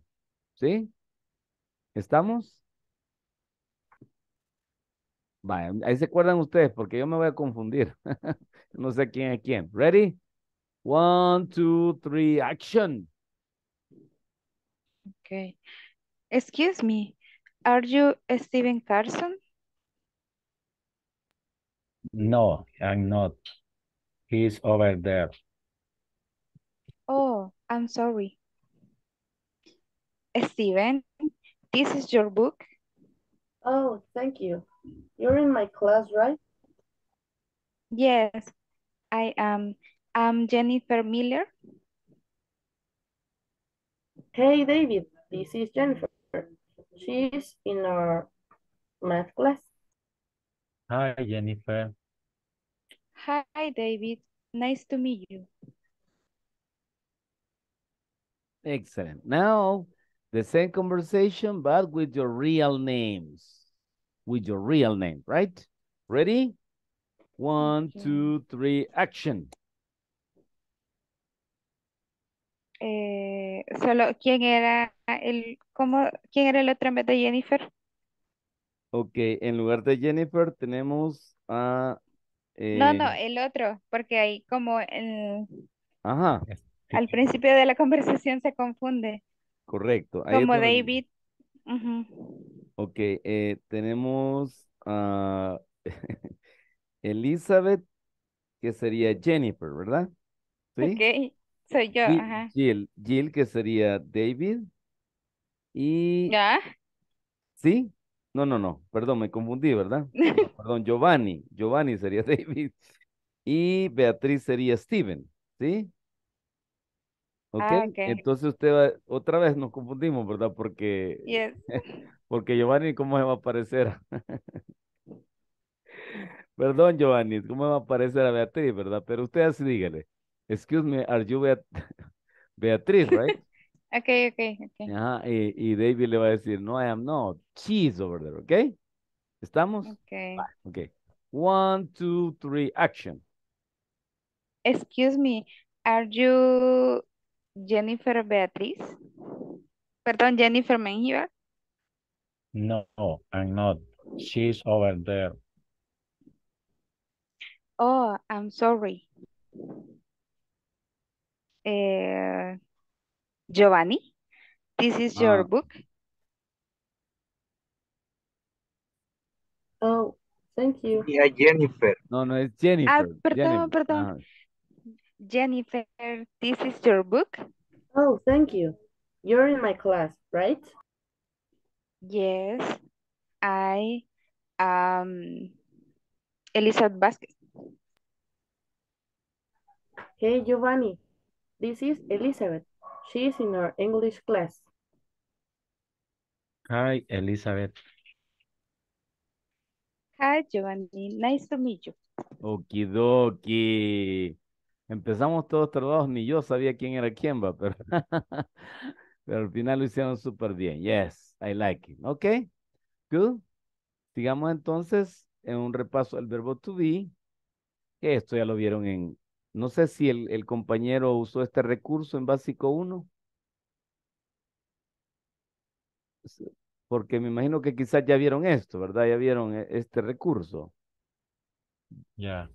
¿Sí? ¿Estamos? Vaya, ahí se acuerdan ustedes porque yo me voy a confundir. no sé quién es quién. ¿Ready? One, two, three, action. Okay. Excuse me, are you Steven Carson? No, I'm not. He's over there. Oh, I'm sorry. Steven, this is your book. Oh, thank you. You're in my class, right? Yes, I am. I'm Jennifer Miller. Hey, David, this is Jennifer. She's in our math class. Hi, Jennifer. Hi, David. Nice to meet you. Excellent. Now The same conversation, but with your real names. With your real name, right? Ready? One, two, three, action. Eh, solo, ¿quién era el, cómo, quién era el otro en vez de Jennifer? Ok, en lugar de Jennifer tenemos a... No, no, eh, el otro, porque ahí como el... Ajá. Al principio de la conversación se confunde. Correcto. Como David. Ok, eh, tenemos a Elizabeth, que sería Jennifer, ¿verdad? ¿Sí? Ok, soy yo, Jill, Jill, que sería David. Y... ¿Ya? ¿Sí? No, no, no, perdón, me confundí, ¿verdad? perdón, Giovanni, Giovanni sería David. Y Beatriz sería Steven, ¿sí? Ah, entonces usted va, otra vez nos confundimos, ¿verdad? Porque, yes. porque Giovanni, ¿cómo se va a aparecer? Perdón, Giovanni, ¿cómo va a aparecer a Beatriz, verdad? Pero usted así dígale. Excuse me, are you Beatriz, right? ok, ok, ok. y, David le va a decir, no, I am not. She's over there, ¿ok? ¿Estamos? Ok. ok. One, two, three, action. Excuse me, are you Jennifer Beatriz. Perdón, Jennifer Menjivar. No, I'm not. She's over there. Oh, I'm sorry. Eh, Giovanni, this is your ah. book. Oh, thank you. Yeah, Jennifer. No, no, es Jennifer. Ah, perdón, perdón. Jennifer, this is your book. Oh, thank you. You're in my class, right? Yes, I am um, Elizabeth Vasquez. Hey, Giovanni. This is Elizabeth. She is in our English class. Hi, Elizabeth. Hi, Giovanni. Nice to meet you. Okie dokie. empezamos todos tardados, ni yo sabía quién era quién, va, pero, pero al final lo hicieron súper bien. Yes, I like it. Ok, good. Sigamos entonces en un repaso del verbo to be, esto ya lo vieron en, no sé si el, el compañero usó este recurso en básico uno. Porque me imagino que quizás ya vieron esto, ¿verdad? Ya vieron eh, este recurso. Ya.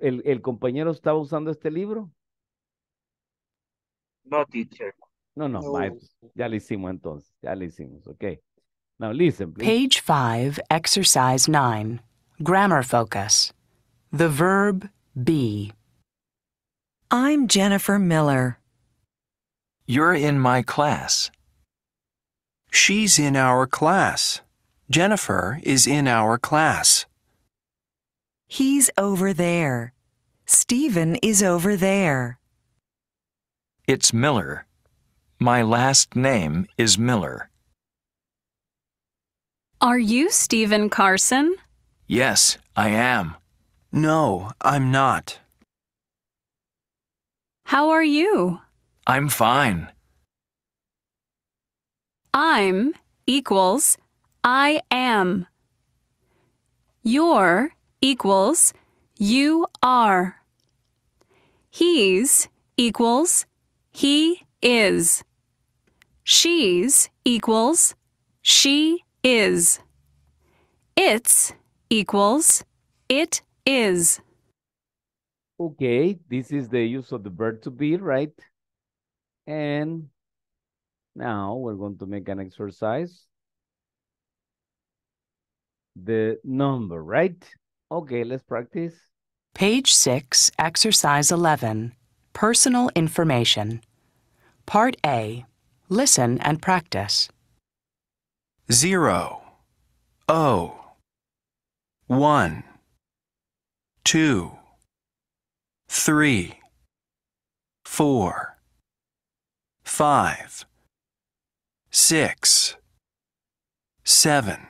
el, el compañero estaba usando este libro? No, teacher. No, no, Maestro. ya lo hicimos entonces, ya lo hicimos, ok. Now listen, please. Page 5, exercise 9, grammar focus. The verb be. I'm Jennifer Miller. You're in my class. She's in our class. Jennifer is in our class. He's over there. Stephen is over there. It's Miller. My last name is Miller. Are you Stephen Carson? Yes, I am. No, I'm not. How are you? I'm fine. I'm equals I am. You're equals you are. He's equals he is. She's equals she is. It's equals it is. Okay, this is the use of the verb to be, right? And now we're going to make an exercise. The number, right? Okay, let's practice. Page 6, Exercise 11, Personal Information. Part A, Listen and Practice. 0, O, 1, 2, 3, 4, 5, 6, 7,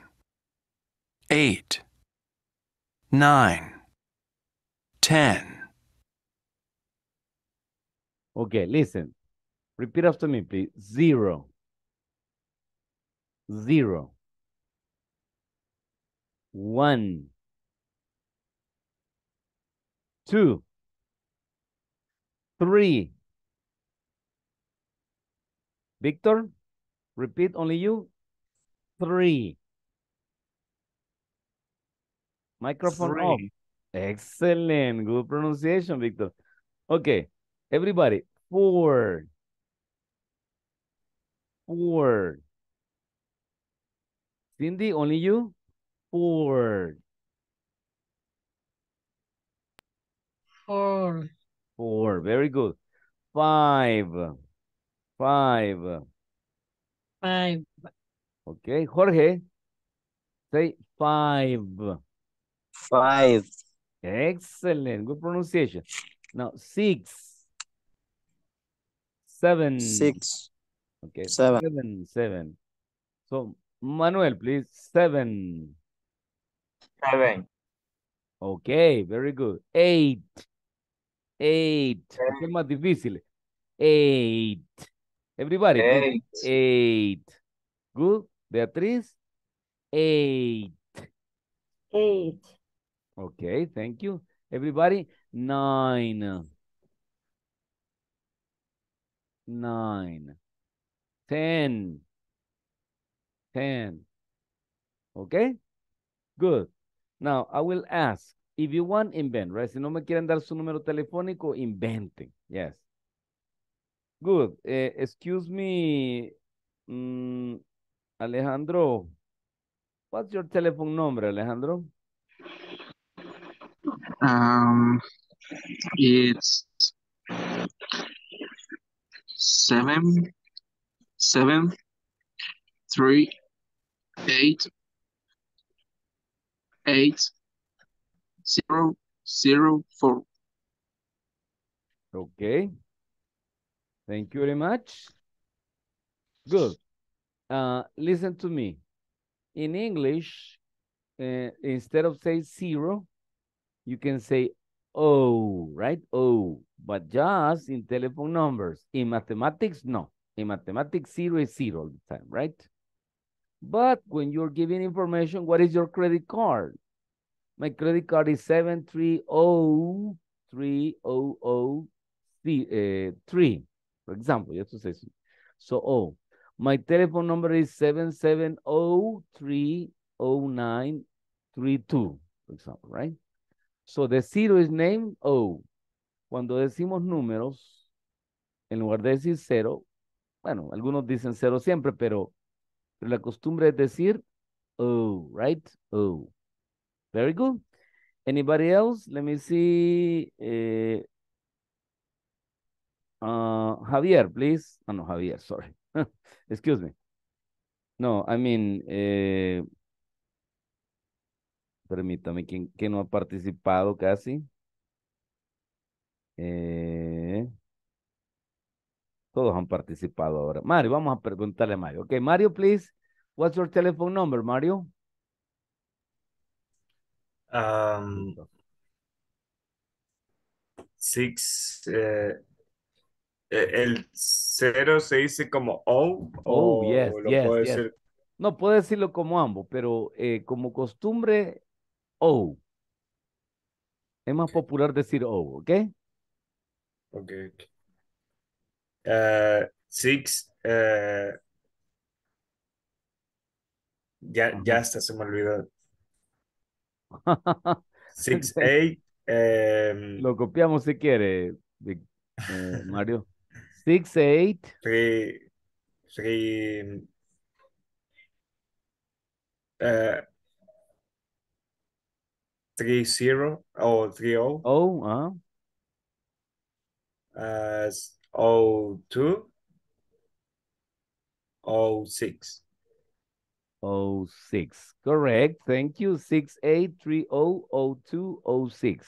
8, nine, ten. Okay, listen. Repeat after me, please. Zero, zero, one, two, three. Victor, repeat only you. Three. Microphone Three. off. Excellent. Good pronunciation, Victor. Okay. Everybody. Four. Four. Cindy, only you? Four. Four. Four. Very good. Five. Five. Five. Okay. Jorge, say five. Five. Excellent. Good pronunciation. Now, six. Seven. Six. Okay. Seven. Seven. seven. So, Manuel, please. Seven. Seven. Okay, very good. Eight. Eight. Seven. difícil. Eight. Everybody. Eight. Eight. Good. Beatriz. Eight. Eight. Okay, thank you. Everybody, nine. Nine. Ten. Ten. Okay? Good. Now, I will ask, if you want, invent, right? Si no me quieren dar su número telefónico, inventen. Yes. Good. Eh, excuse me, mm, Alejandro. What's your telephone number, Alejandro? Um, it's seven, seven, three, eight, eight, zero, zero, four. Okay. Thank you very much. Good. Uh, listen to me. In English, uh, instead of say zero, you can say "oh, right? oh," But just in telephone numbers. In mathematics, no. In mathematics, zero is zero all the time, right? But when you're giving information, what is your credit card? My credit card is 730300 eh, for example. You have to say so. so oh, my telephone number is 77030932, for example, right? So the zero is named O. Oh. Cuando decimos números, en lugar de decir cero, bueno, algunos dicen cero siempre, pero, la costumbre es decir oh right? oh Very good. Anybody else? Let me see. Eh, uh, Javier, please. Ah, no, Javier, sorry. Excuse me. No, I mean, eh, Permítame, ¿quién, no ha participado casi? Eh, todos han participado ahora. Mario, vamos a preguntarle a Mario. Ok, Mario, please. What's your telephone number, Mario? Um, six, eh, e, el cero se dice como O. Oh, o yes, yes, No, puedo decirlo como ambos, pero eh, como costumbre, Oh Es más popular decir oh ¿ok? Ok. Uh, six. Eh. Ya, ya hasta se me olvidó. Six, eight. Em. Lo copiamos si quiere, eh, Mario. Six, eight. Three, three, three zero or three oh. uh. Oh, -huh. As oh two. Oh oh Correct. Thank you. Six eight three oh oh two oh six.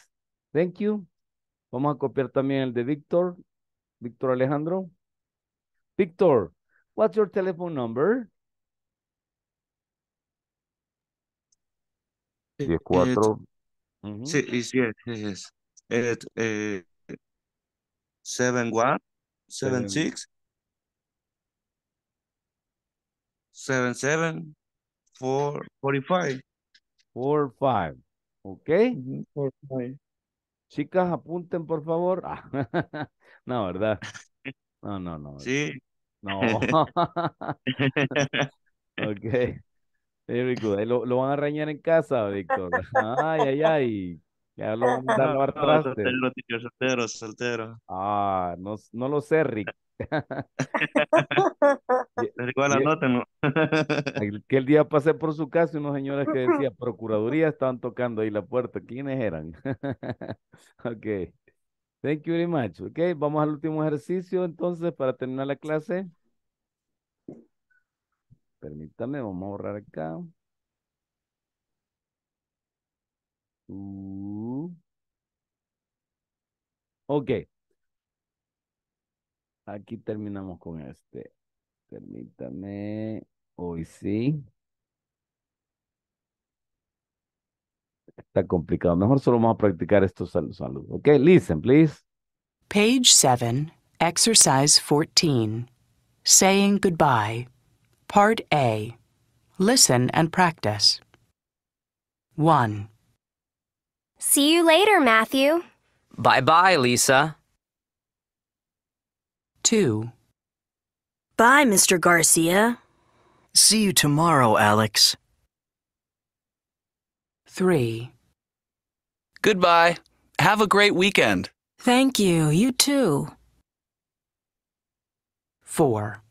Thank you. Vamos a copiar también el de Víctor. Víctor Alejandro. Víctor, what's your telephone number? Mm -hmm. Sí, sí, sí, sí. Es 71, 76, 77, 4, 5. 4, 5. ¿Ok? Chicas, apunten, por favor. Ah, no, ¿verdad? No, no, no. Sí. No. ok. Very good. lo, van a reñar en casa, Víctor. Ay, ay, ay. Ya lo van a dar no, soltero, soltero, Ah, no, lo sé, Rick. nota. Que Aquel día pasé por su casa y unos señores que decían, Procuraduría, estaban tocando ahí la puerta. ¿Quiénes eran? ok. Thank you very much. Ok, vamos al último ejercicio entonces para terminar la clase. Permítame, vamos a borrar acá. Uh. Ok. Aquí terminamos con este. Permítame. Hoy sí. Está complicado. Mejor solo vamos a practicar estos saludos. Ok, listen, please. Page 7, exercise 14. Saying goodbye. Part A. Listen and practice. 1. See you later, Matthew. Bye-bye, Lisa. 2. Bye, Mr. Garcia. See you tomorrow, Alex. 3. Goodbye. Have a great weekend. Thank you. You too. 4.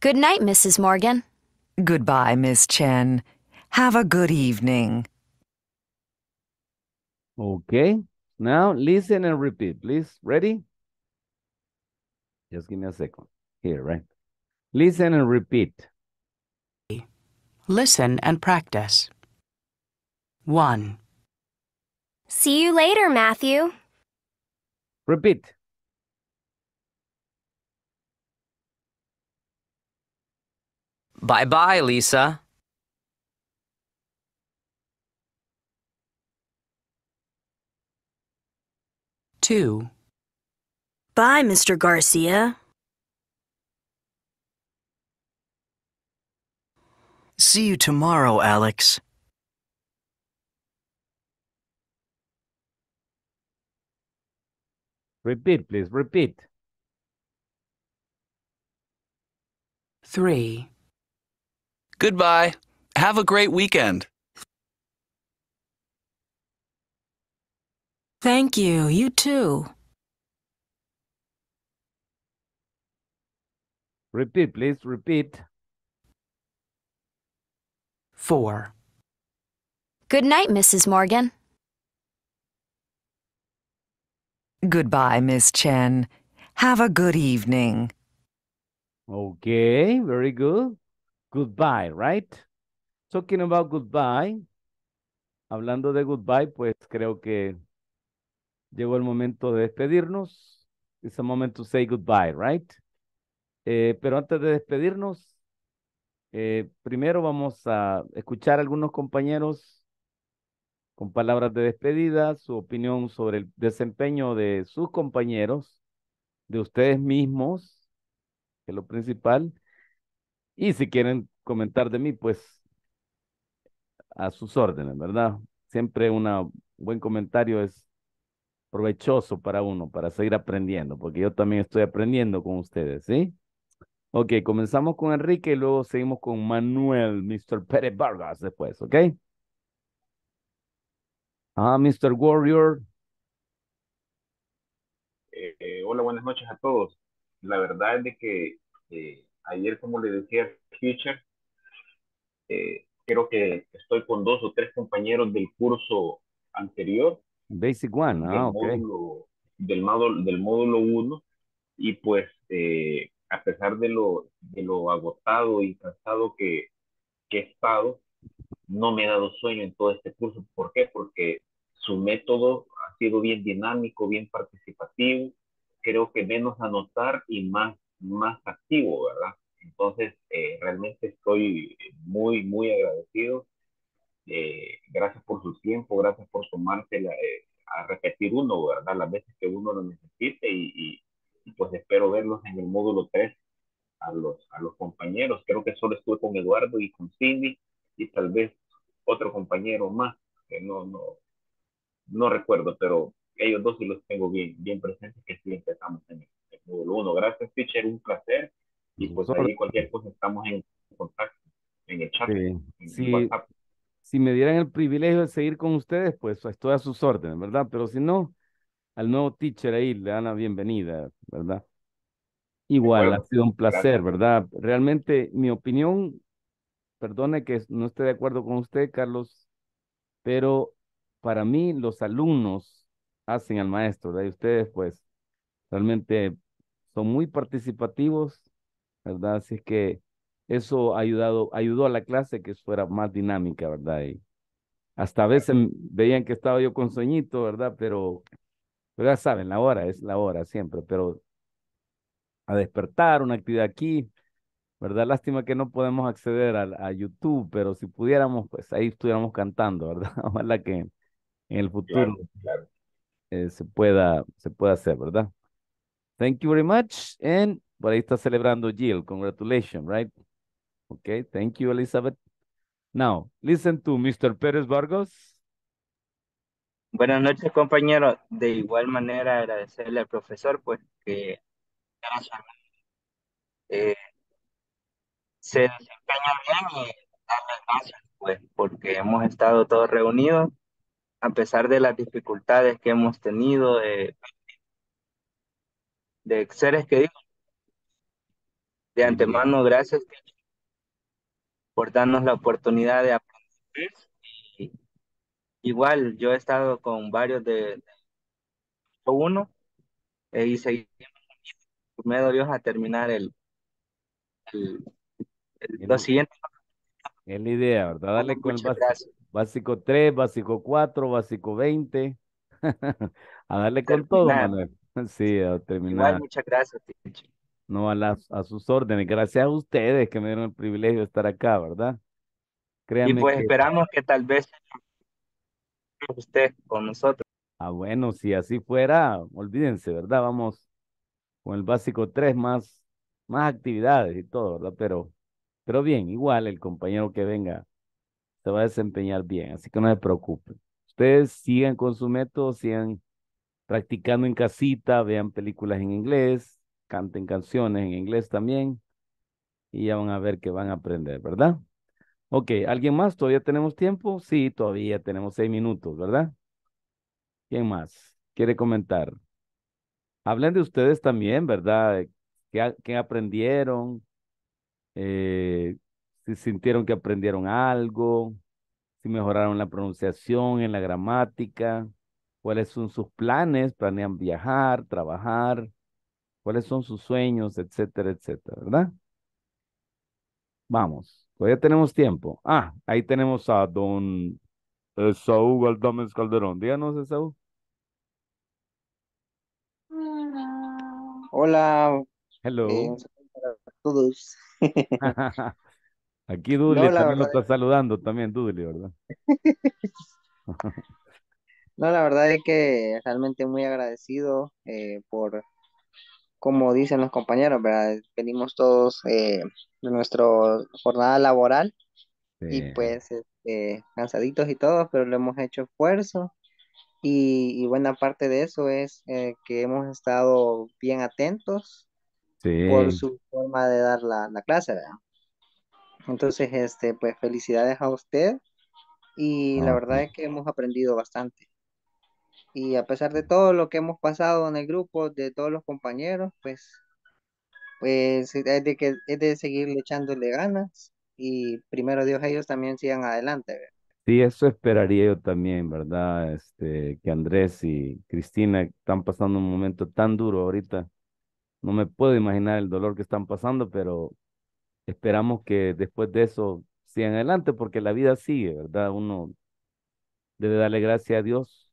Good night, Mrs. Morgan. Goodbye, Miss Chen. Have a good evening. Okay. Now listen and repeat, please. Ready? Just give me a second. Here, right? Listen and repeat. Listen and practice. 1. See you later, Matthew. Repeat. Bye-bye, Lisa. Two. Bye, Mr. Garcia. See you tomorrow, Alex. Repeat, please, repeat. Three. Goodbye. Have a great weekend. Thank you. You too. Repeat, please. Repeat. Four. Good night, Mrs. Morgan. Goodbye, Miss Chen. Have a good evening. Okay, very good. goodbye, right? Talking about goodbye, hablando de goodbye, pues creo que llegó el momento de despedirnos. es el momento to say goodbye, right? Eh, pero antes de despedirnos, eh, primero vamos a escuchar a algunos compañeros con palabras de despedida, su opinión sobre el desempeño de sus compañeros, de ustedes mismos, que es lo principal, y si quieren comentar de mí, pues a sus órdenes, ¿verdad? Siempre un buen comentario es provechoso para uno, para seguir aprendiendo, porque yo también estoy aprendiendo con ustedes, ¿sí? Ok, comenzamos con Enrique y luego seguimos con Manuel, Mr. Pérez Vargas después, ¿ok? Ah, Mr. Warrior. Eh, eh, hola, buenas noches a todos. La verdad es de que eh, ayer, como le decía future eh, creo que estoy con dos o tres compañeros del curso anterior. Basic One, ah, del Módulo, del, módulo, del y pues eh, a pesar de lo, de lo agotado y cansado que, que he estado, no me he dado sueño en todo este curso. ¿Por qué? Porque su método ha sido bien dinámico, bien participativo. Creo que menos anotar y más más activo, ¿verdad? Entonces, eh, realmente estoy muy, muy agradecido. Eh, gracias por su tiempo, gracias por tomarse eh, a repetir uno, ¿verdad? Las veces que uno lo necesite y, pues espero verlos en el módulo 3 a los, a los compañeros. Creo que solo estuve con Eduardo y con Cindy y tal vez otro compañero más, que no, no, no recuerdo, pero ellos dos sí los tengo bien, bien presentes que sí empezamos en esto uno, Gracias, teacher, un placer. Y pues cualquier cosa estamos en contacto, en el chat, Si me dieran el privilegio de seguir con ustedes, pues estoy a sus órdenes, ¿verdad? Pero si no, al nuevo teacher ahí le dan la bienvenida, ¿verdad? Igual, ha sido un placer, ¿verdad? Realmente mi opinión, perdone que no esté de acuerdo con usted, Carlos, pero para mí los alumnos hacen al maestro, ¿verdad? Y ustedes, pues, realmente son muy participativos, ¿verdad? Así es que eso ayudado, ayudó a la clase que fuera más dinámica, ¿verdad? hasta a veces veían que estaba yo con sueñito, ¿verdad? Pero, ya saben, la hora es la hora siempre, pero a despertar, una actividad aquí, ¿verdad? Lástima que no podemos acceder a, YouTube, pero si pudiéramos, pues ahí estuviéramos cantando, ¿verdad? Ojalá que en el futuro eh, se, pueda, se pueda hacer, ¿verdad? Thank you very much. And por ahí está celebrando Jill. Congratulations, right? Okay, thank you, Elizabeth. Now, listen to Mr. Pérez Vargas. Buenas noches, compañero. De igual manera, agradecerle al profesor, pues, que eh, se desempeña bien y darle gracias, pues, porque hemos estado todos reunidos, a pesar de las dificultades que hemos tenido, eh, de seres que digo, de antemano, gracias por darnos la oportunidad de aprender. igual, yo he estado con varios de, uno eh, y seguimos. Me Dios a terminar el, el, siguiente. Es la idea, ¿verdad? Dale con el básico, básico 3, básico 4, básico 20. a darle con todo, Manuel. Sí, a terminar. Igual, muchas gracias, No, a, las, a sus órdenes. Gracias a ustedes que me dieron el privilegio de estar acá, ¿verdad? y pues esperamos que tal vez usted con nosotros. Ah, bueno, si así fuera, olvídense, ¿verdad? Vamos con el básico tres más, más actividades y todo, ¿verdad? Pero, pero bien, igual el compañero que venga se va a desempeñar bien, así que no se preocupen. Ustedes sigan con su método, sigan practicando en casita, vean películas en inglés, canten canciones en inglés también y ya van a ver que van a aprender, ¿verdad? Ok, ¿alguien más? ¿Todavía tenemos tiempo? Sí, todavía tenemos seis minutos, ¿verdad? ¿Quién más quiere comentar? Hablen de ustedes también, ¿verdad? ¿Qué, aprendieron? Eh, si sintieron que aprendieron algo, si mejoraron la pronunciación, en la gramática cuáles son sus planes, planean viajar, trabajar, cuáles son sus sueños, etcétera, etcétera, ¿verdad? Vamos, todavía tenemos tiempo. Ah, ahí tenemos a don Saúl Galdames Calderón. Díganos, Esaú. Hola. Hello. Hola eh, todos. Aquí Dudley también está saludando, también Dudley, ¿verdad? No, la verdad es que realmente muy agradecido eh, por, como dicen los compañeros, ¿verdad? Venimos todos eh, de nuestra jornada laboral y pues este, cansaditos y todos, pero le hemos hecho esfuerzo y, buena parte de eso es eh, que hemos estado bien atentos por su forma de dar la, clase, Entonces, este, pues felicidades a usted y la verdad es que hemos aprendido bastante. Y a pesar de todo lo que hemos pasado en el grupo, de todos los compañeros, pues, pues es de, que, es de seguir echándole ganas y primero Dios ellos también sigan adelante. Sí, eso esperaría yo también, ¿verdad? Este, que Andrés y Cristina están pasando un momento tan duro ahorita. No me puedo imaginar el dolor que están pasando, pero esperamos que después de eso sigan adelante, porque la vida sigue, ¿verdad? Uno debe darle gracias a Dios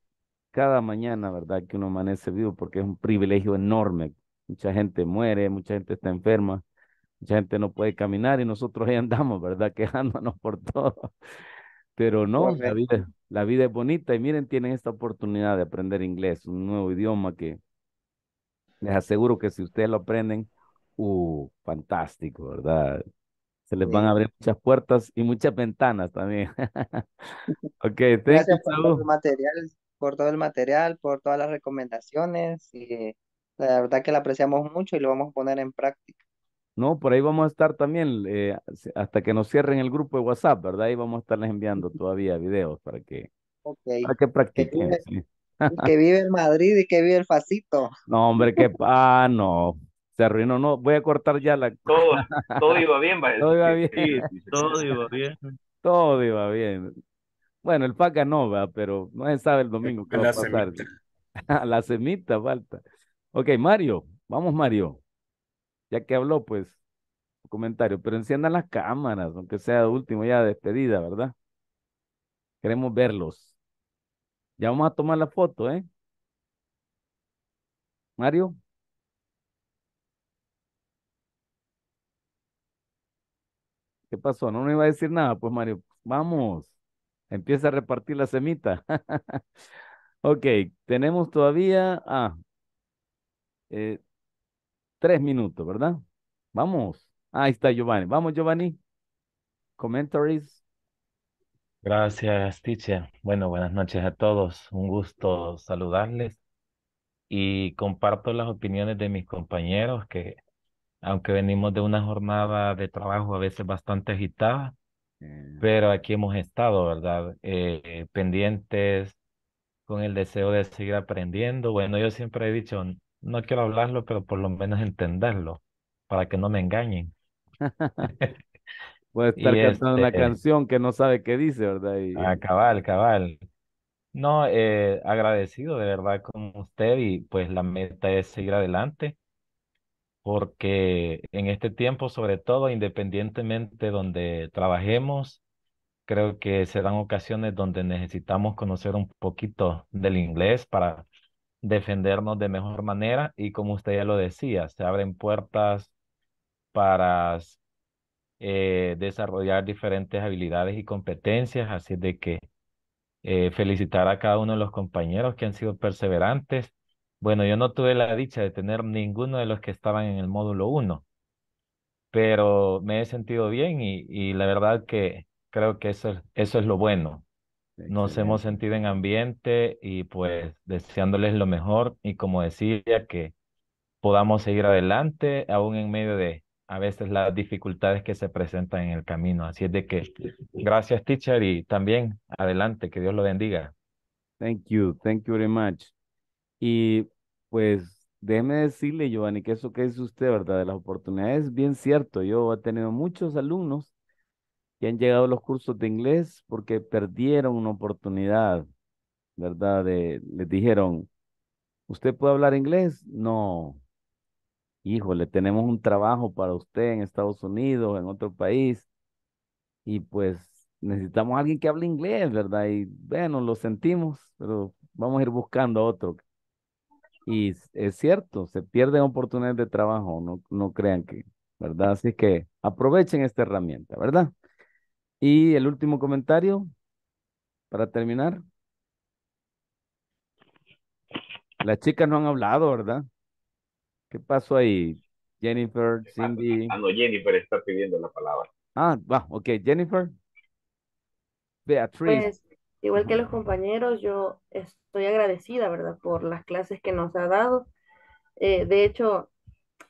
cada mañana, ¿verdad? Que uno amanece vivo porque es un privilegio enorme. Mucha gente muere, mucha gente está enferma, mucha gente no puede caminar y nosotros ahí andamos, ¿verdad? Quejándonos por todo. Pero no, la vida, es bonita y miren, tienen esta oportunidad de aprender inglés, un nuevo idioma que les aseguro que si ustedes lo aprenden, uh, fantástico, ¿verdad? Se les van a abrir muchas puertas y muchas ventanas también. ok, gracias por el material por todo el material, por todas las recomendaciones y la verdad que la apreciamos mucho y lo vamos a poner en práctica. No, por ahí vamos a estar también eh, hasta que nos cierren el grupo de WhatsApp, ¿verdad? Ahí vamos a estarles enviando todavía videos para que, okay. que practiquen. Que vive, en Madrid y que vive el facito. No, hombre, que... Ah, no. Se arruinó, no. Voy a cortar ya la... Todo, iba bien, ¿vale? Todo iba bien. todo iba bien. Todo iba bien. Bueno, el Paca no va, pero no se sabe el domingo qué va a pasar. la semita falta. Ok, Mario, vamos Mario. Ya que habló, pues, comentario, pero enciendan las cámaras, aunque sea último ya despedida, ¿verdad? Queremos verlos. Ya vamos a tomar la foto, ¿eh? Mario. ¿Qué pasó? No me iba a decir nada, pues Mario. Vamos. Empieza a repartir la semita. ok, tenemos todavía ah, eh, tres minutos, ¿verdad? Vamos. Ahí está Giovanni. Vamos, Giovanni. Commentaries. Gracias, teacher. Bueno, buenas noches a todos. Un gusto saludarles y comparto las opiniones de mis compañeros que, aunque venimos de una jornada de trabajo a veces bastante agitada, eh, pero aquí hemos estado, ¿verdad? Eh, pendientes con el deseo de seguir aprendiendo. Bueno, yo siempre he dicho, no quiero hablarlo, pero por lo menos entenderlo, para que no me engañen. Puede estar cantando una este canción que no sabe qué dice, ¿verdad? Ah, cabal, cabal. No, eh, agradecido de verdad con usted y pues la meta es seguir adelante porque en este tiempo, sobre todo, independientemente donde trabajemos, creo que se dan ocasiones donde necesitamos conocer un poquito del inglés para defendernos de mejor manera y como usted ya lo decía, se abren puertas para eh, desarrollar diferentes habilidades y competencias, así de que eh, felicitar a cada uno de los compañeros que han sido perseverantes bueno, yo no tuve la dicha de tener ninguno de los que estaban en el módulo 1, pero me he sentido bien y, y la verdad que creo que eso, es lo bueno. Nos hemos sentido en ambiente y pues deseándoles lo mejor y como decía, que podamos seguir adelante aún en medio de a veces las dificultades que se presentan en el camino. Así es de que gracias teacher y también adelante, que Dios lo bendiga. Thank you, thank you very much. Y pues déjeme decirle, Giovanni, que eso que dice usted, ¿verdad? De las oportunidades, bien cierto. Yo he tenido muchos alumnos que han llegado a los cursos de inglés porque perdieron una oportunidad, ¿verdad? De, les dijeron, ¿usted puede hablar inglés? No. Híjole, tenemos un trabajo para usted en Estados Unidos, en otro país, y pues necesitamos a alguien que hable inglés, ¿verdad? Y bueno, lo sentimos, pero vamos a ir buscando a otro y es cierto, se pierden oportunidades de trabajo, no, no crean que, ¿verdad? Así que aprovechen esta herramienta, ¿verdad? Y el último comentario para terminar. Las chicas no han hablado, ¿verdad? ¿Qué pasó ahí? Jennifer, Cindy. Ah, no, Jennifer está pidiendo la palabra. Ah, va, ok. Jennifer. Beatriz. Pues, Igual que los compañeros, yo estoy agradecida, ¿verdad?, por las clases que nos ha dado. Eh, de hecho,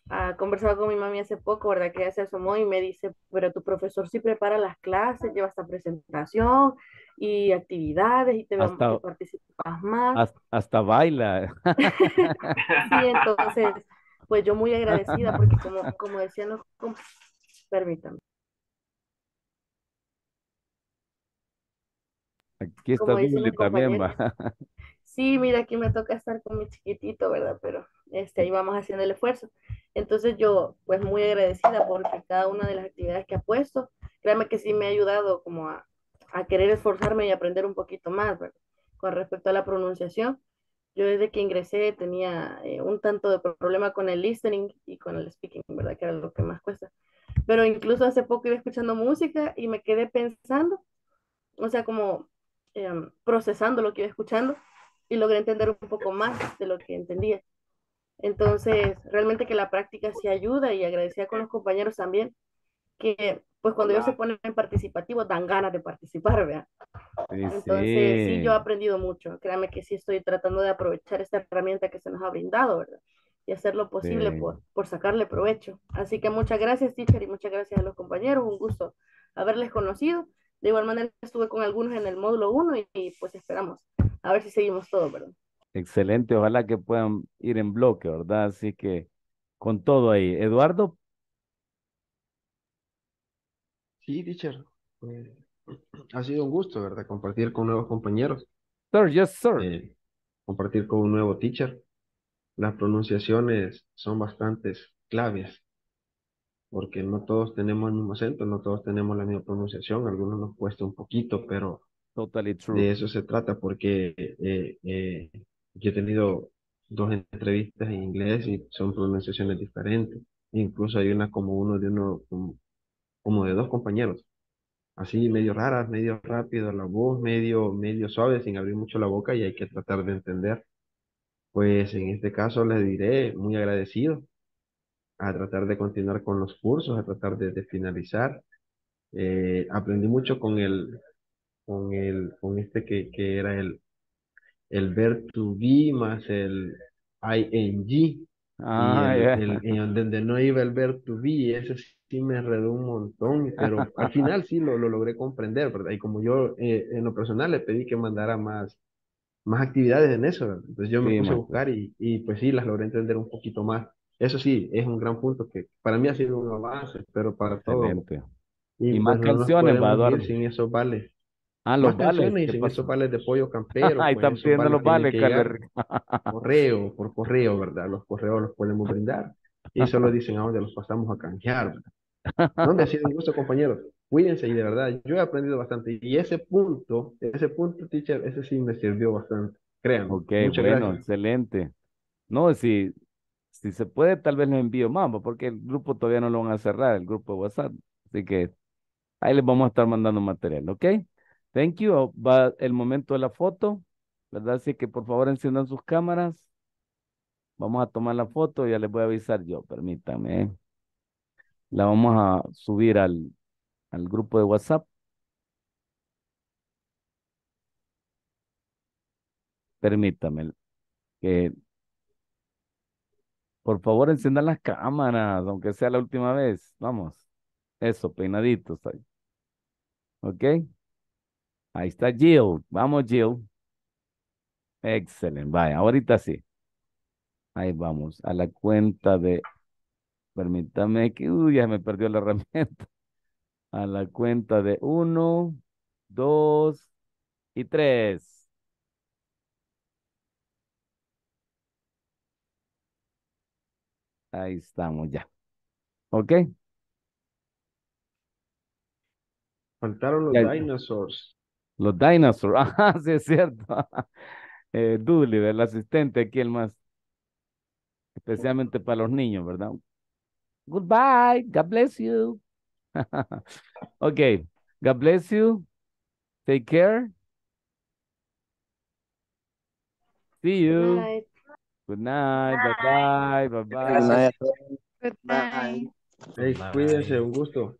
ha ah, conversado con mi mami hace poco, ¿verdad?, que hace se asomó y me dice, pero tu profesor sí prepara las clases, lleva hasta presentación y actividades y te, hasta, a participas más. Hasta, baila. sí, entonces, pues yo muy agradecida porque como, como decían los... compañeros, permítanme. Aquí está visible también, va. Sí, mira, aquí me toca estar con mi chiquitito, ¿verdad? Pero este, ahí vamos haciendo el esfuerzo. Entonces yo, pues muy agradecida porque cada una de las actividades que ha puesto, créanme que sí me ha ayudado como a, a querer esforzarme y aprender un poquito más, ¿verdad? Con respecto a la pronunciación, yo desde que ingresé tenía eh, un tanto de problema con el listening y con el speaking, ¿verdad? Que era lo que más cuesta. Pero incluso hace poco iba escuchando música y me quedé pensando, o sea, como Em, procesando lo que iba escuchando y logré entender un poco más de lo que entendía. Entonces, realmente que la práctica sí ayuda y agradecía con los compañeros también que pues cuando ellos se ponen participativos dan ganas de participar, ¿verdad? Entonces, sí. yo he aprendido mucho. Créame que sí estoy tratando de aprovechar esta herramienta que se nos ha brindado, ¿verdad? Y hacer lo posible por, por sacarle provecho. Así que muchas gracias, teacher, y muchas gracias a los compañeros. Un gusto haberles conocido. De igual manera estuve con algunos en el módulo 1 y, pues esperamos a ver si seguimos todo, ¿verdad? Excelente, ojalá que puedan ir en bloque, ¿verdad? Así que con todo ahí. Eduardo. Sí, teacher. Pues, ha sido un gusto, ¿verdad? Compartir con nuevos compañeros. Sir, yes, sir. Eh, compartir con un nuevo teacher. Las pronunciaciones son bastantes claves porque no todos tenemos el mismo acento, no todos tenemos la misma pronunciación, algunos nos cuesta un poquito, pero totally de eso se trata, porque eh, eh, yo he tenido dos entrevistas en inglés y son pronunciaciones diferentes, incluso hay una como uno de uno, como, de dos compañeros, así medio raras, medio rápido la voz, medio, medio suave, sin abrir mucho la boca y hay que tratar de entender. Pues en este caso les diré muy agradecido a tratar de continuar con los cursos, a tratar de, finalizar. Eh, aprendí mucho con el, con el, con este que, que era el, el ver to be más el ing. Ah, y donde no iba el ver to be, eso sí me enredó un montón, pero al final sí lo, lo logré comprender, ¿verdad? Y como yo eh, en lo personal le pedí que mandara más, más actividades en eso, entonces yo me puse a buscar y, y pues sí, las logré entender un poquito más. Eso sí, es un gran punto que para mí ha sido un avance, pero para todos. Y, más pues, canciones, no Sin eso vale Ah, los vales. Canciones y sin pasó? esos vales de pollo campero. Ahí pues, están pidiendo los vales, Correo, por correo, ¿verdad? Los correos los podemos brindar. Y solo dicen a dónde los pasamos a canjear, ¿Dónde ha sido un gusto, compañeros. Cuídense y de verdad, yo he aprendido bastante. Y ese punto, ese punto, teacher, ese sí me sirvió bastante. Créanme. Ok, bueno, excelente. No, sí, si se puede, tal vez le envío más, pues, porque el grupo todavía no lo van a cerrar, el grupo de WhatsApp. Así que ahí les vamos a estar mandando material, ¿ok? Thank you. Va el momento de la foto, ¿verdad? Así que por favor enciendan sus cámaras. Vamos a tomar la foto, ya les voy a avisar yo, permítame La vamos a subir al, al grupo de WhatsApp. Permítame que por favor, enciendan las cámaras, aunque sea la última vez. Vamos. Eso, peinaditos ahí. ¿Ok? Ahí está Jill. Vamos, Jill. Excelente. Vaya, ahorita sí. Ahí vamos. A la cuenta de... Permítame que... Uy, ya me perdió la herramienta. A la cuenta de uno, dos y tres. Ahí estamos ya. ¿Ok? Faltaron los dinosaurs. Los dinosaurs, ajá, sí es cierto. eh, el asistente aquí, el más. Especialmente para los niños, ¿verdad? Goodbye, God bless you. ok, God bless you. Take care. See you. Bye. Good night, bye bye, bye bye. Good night. Hey, cuídense, un gusto.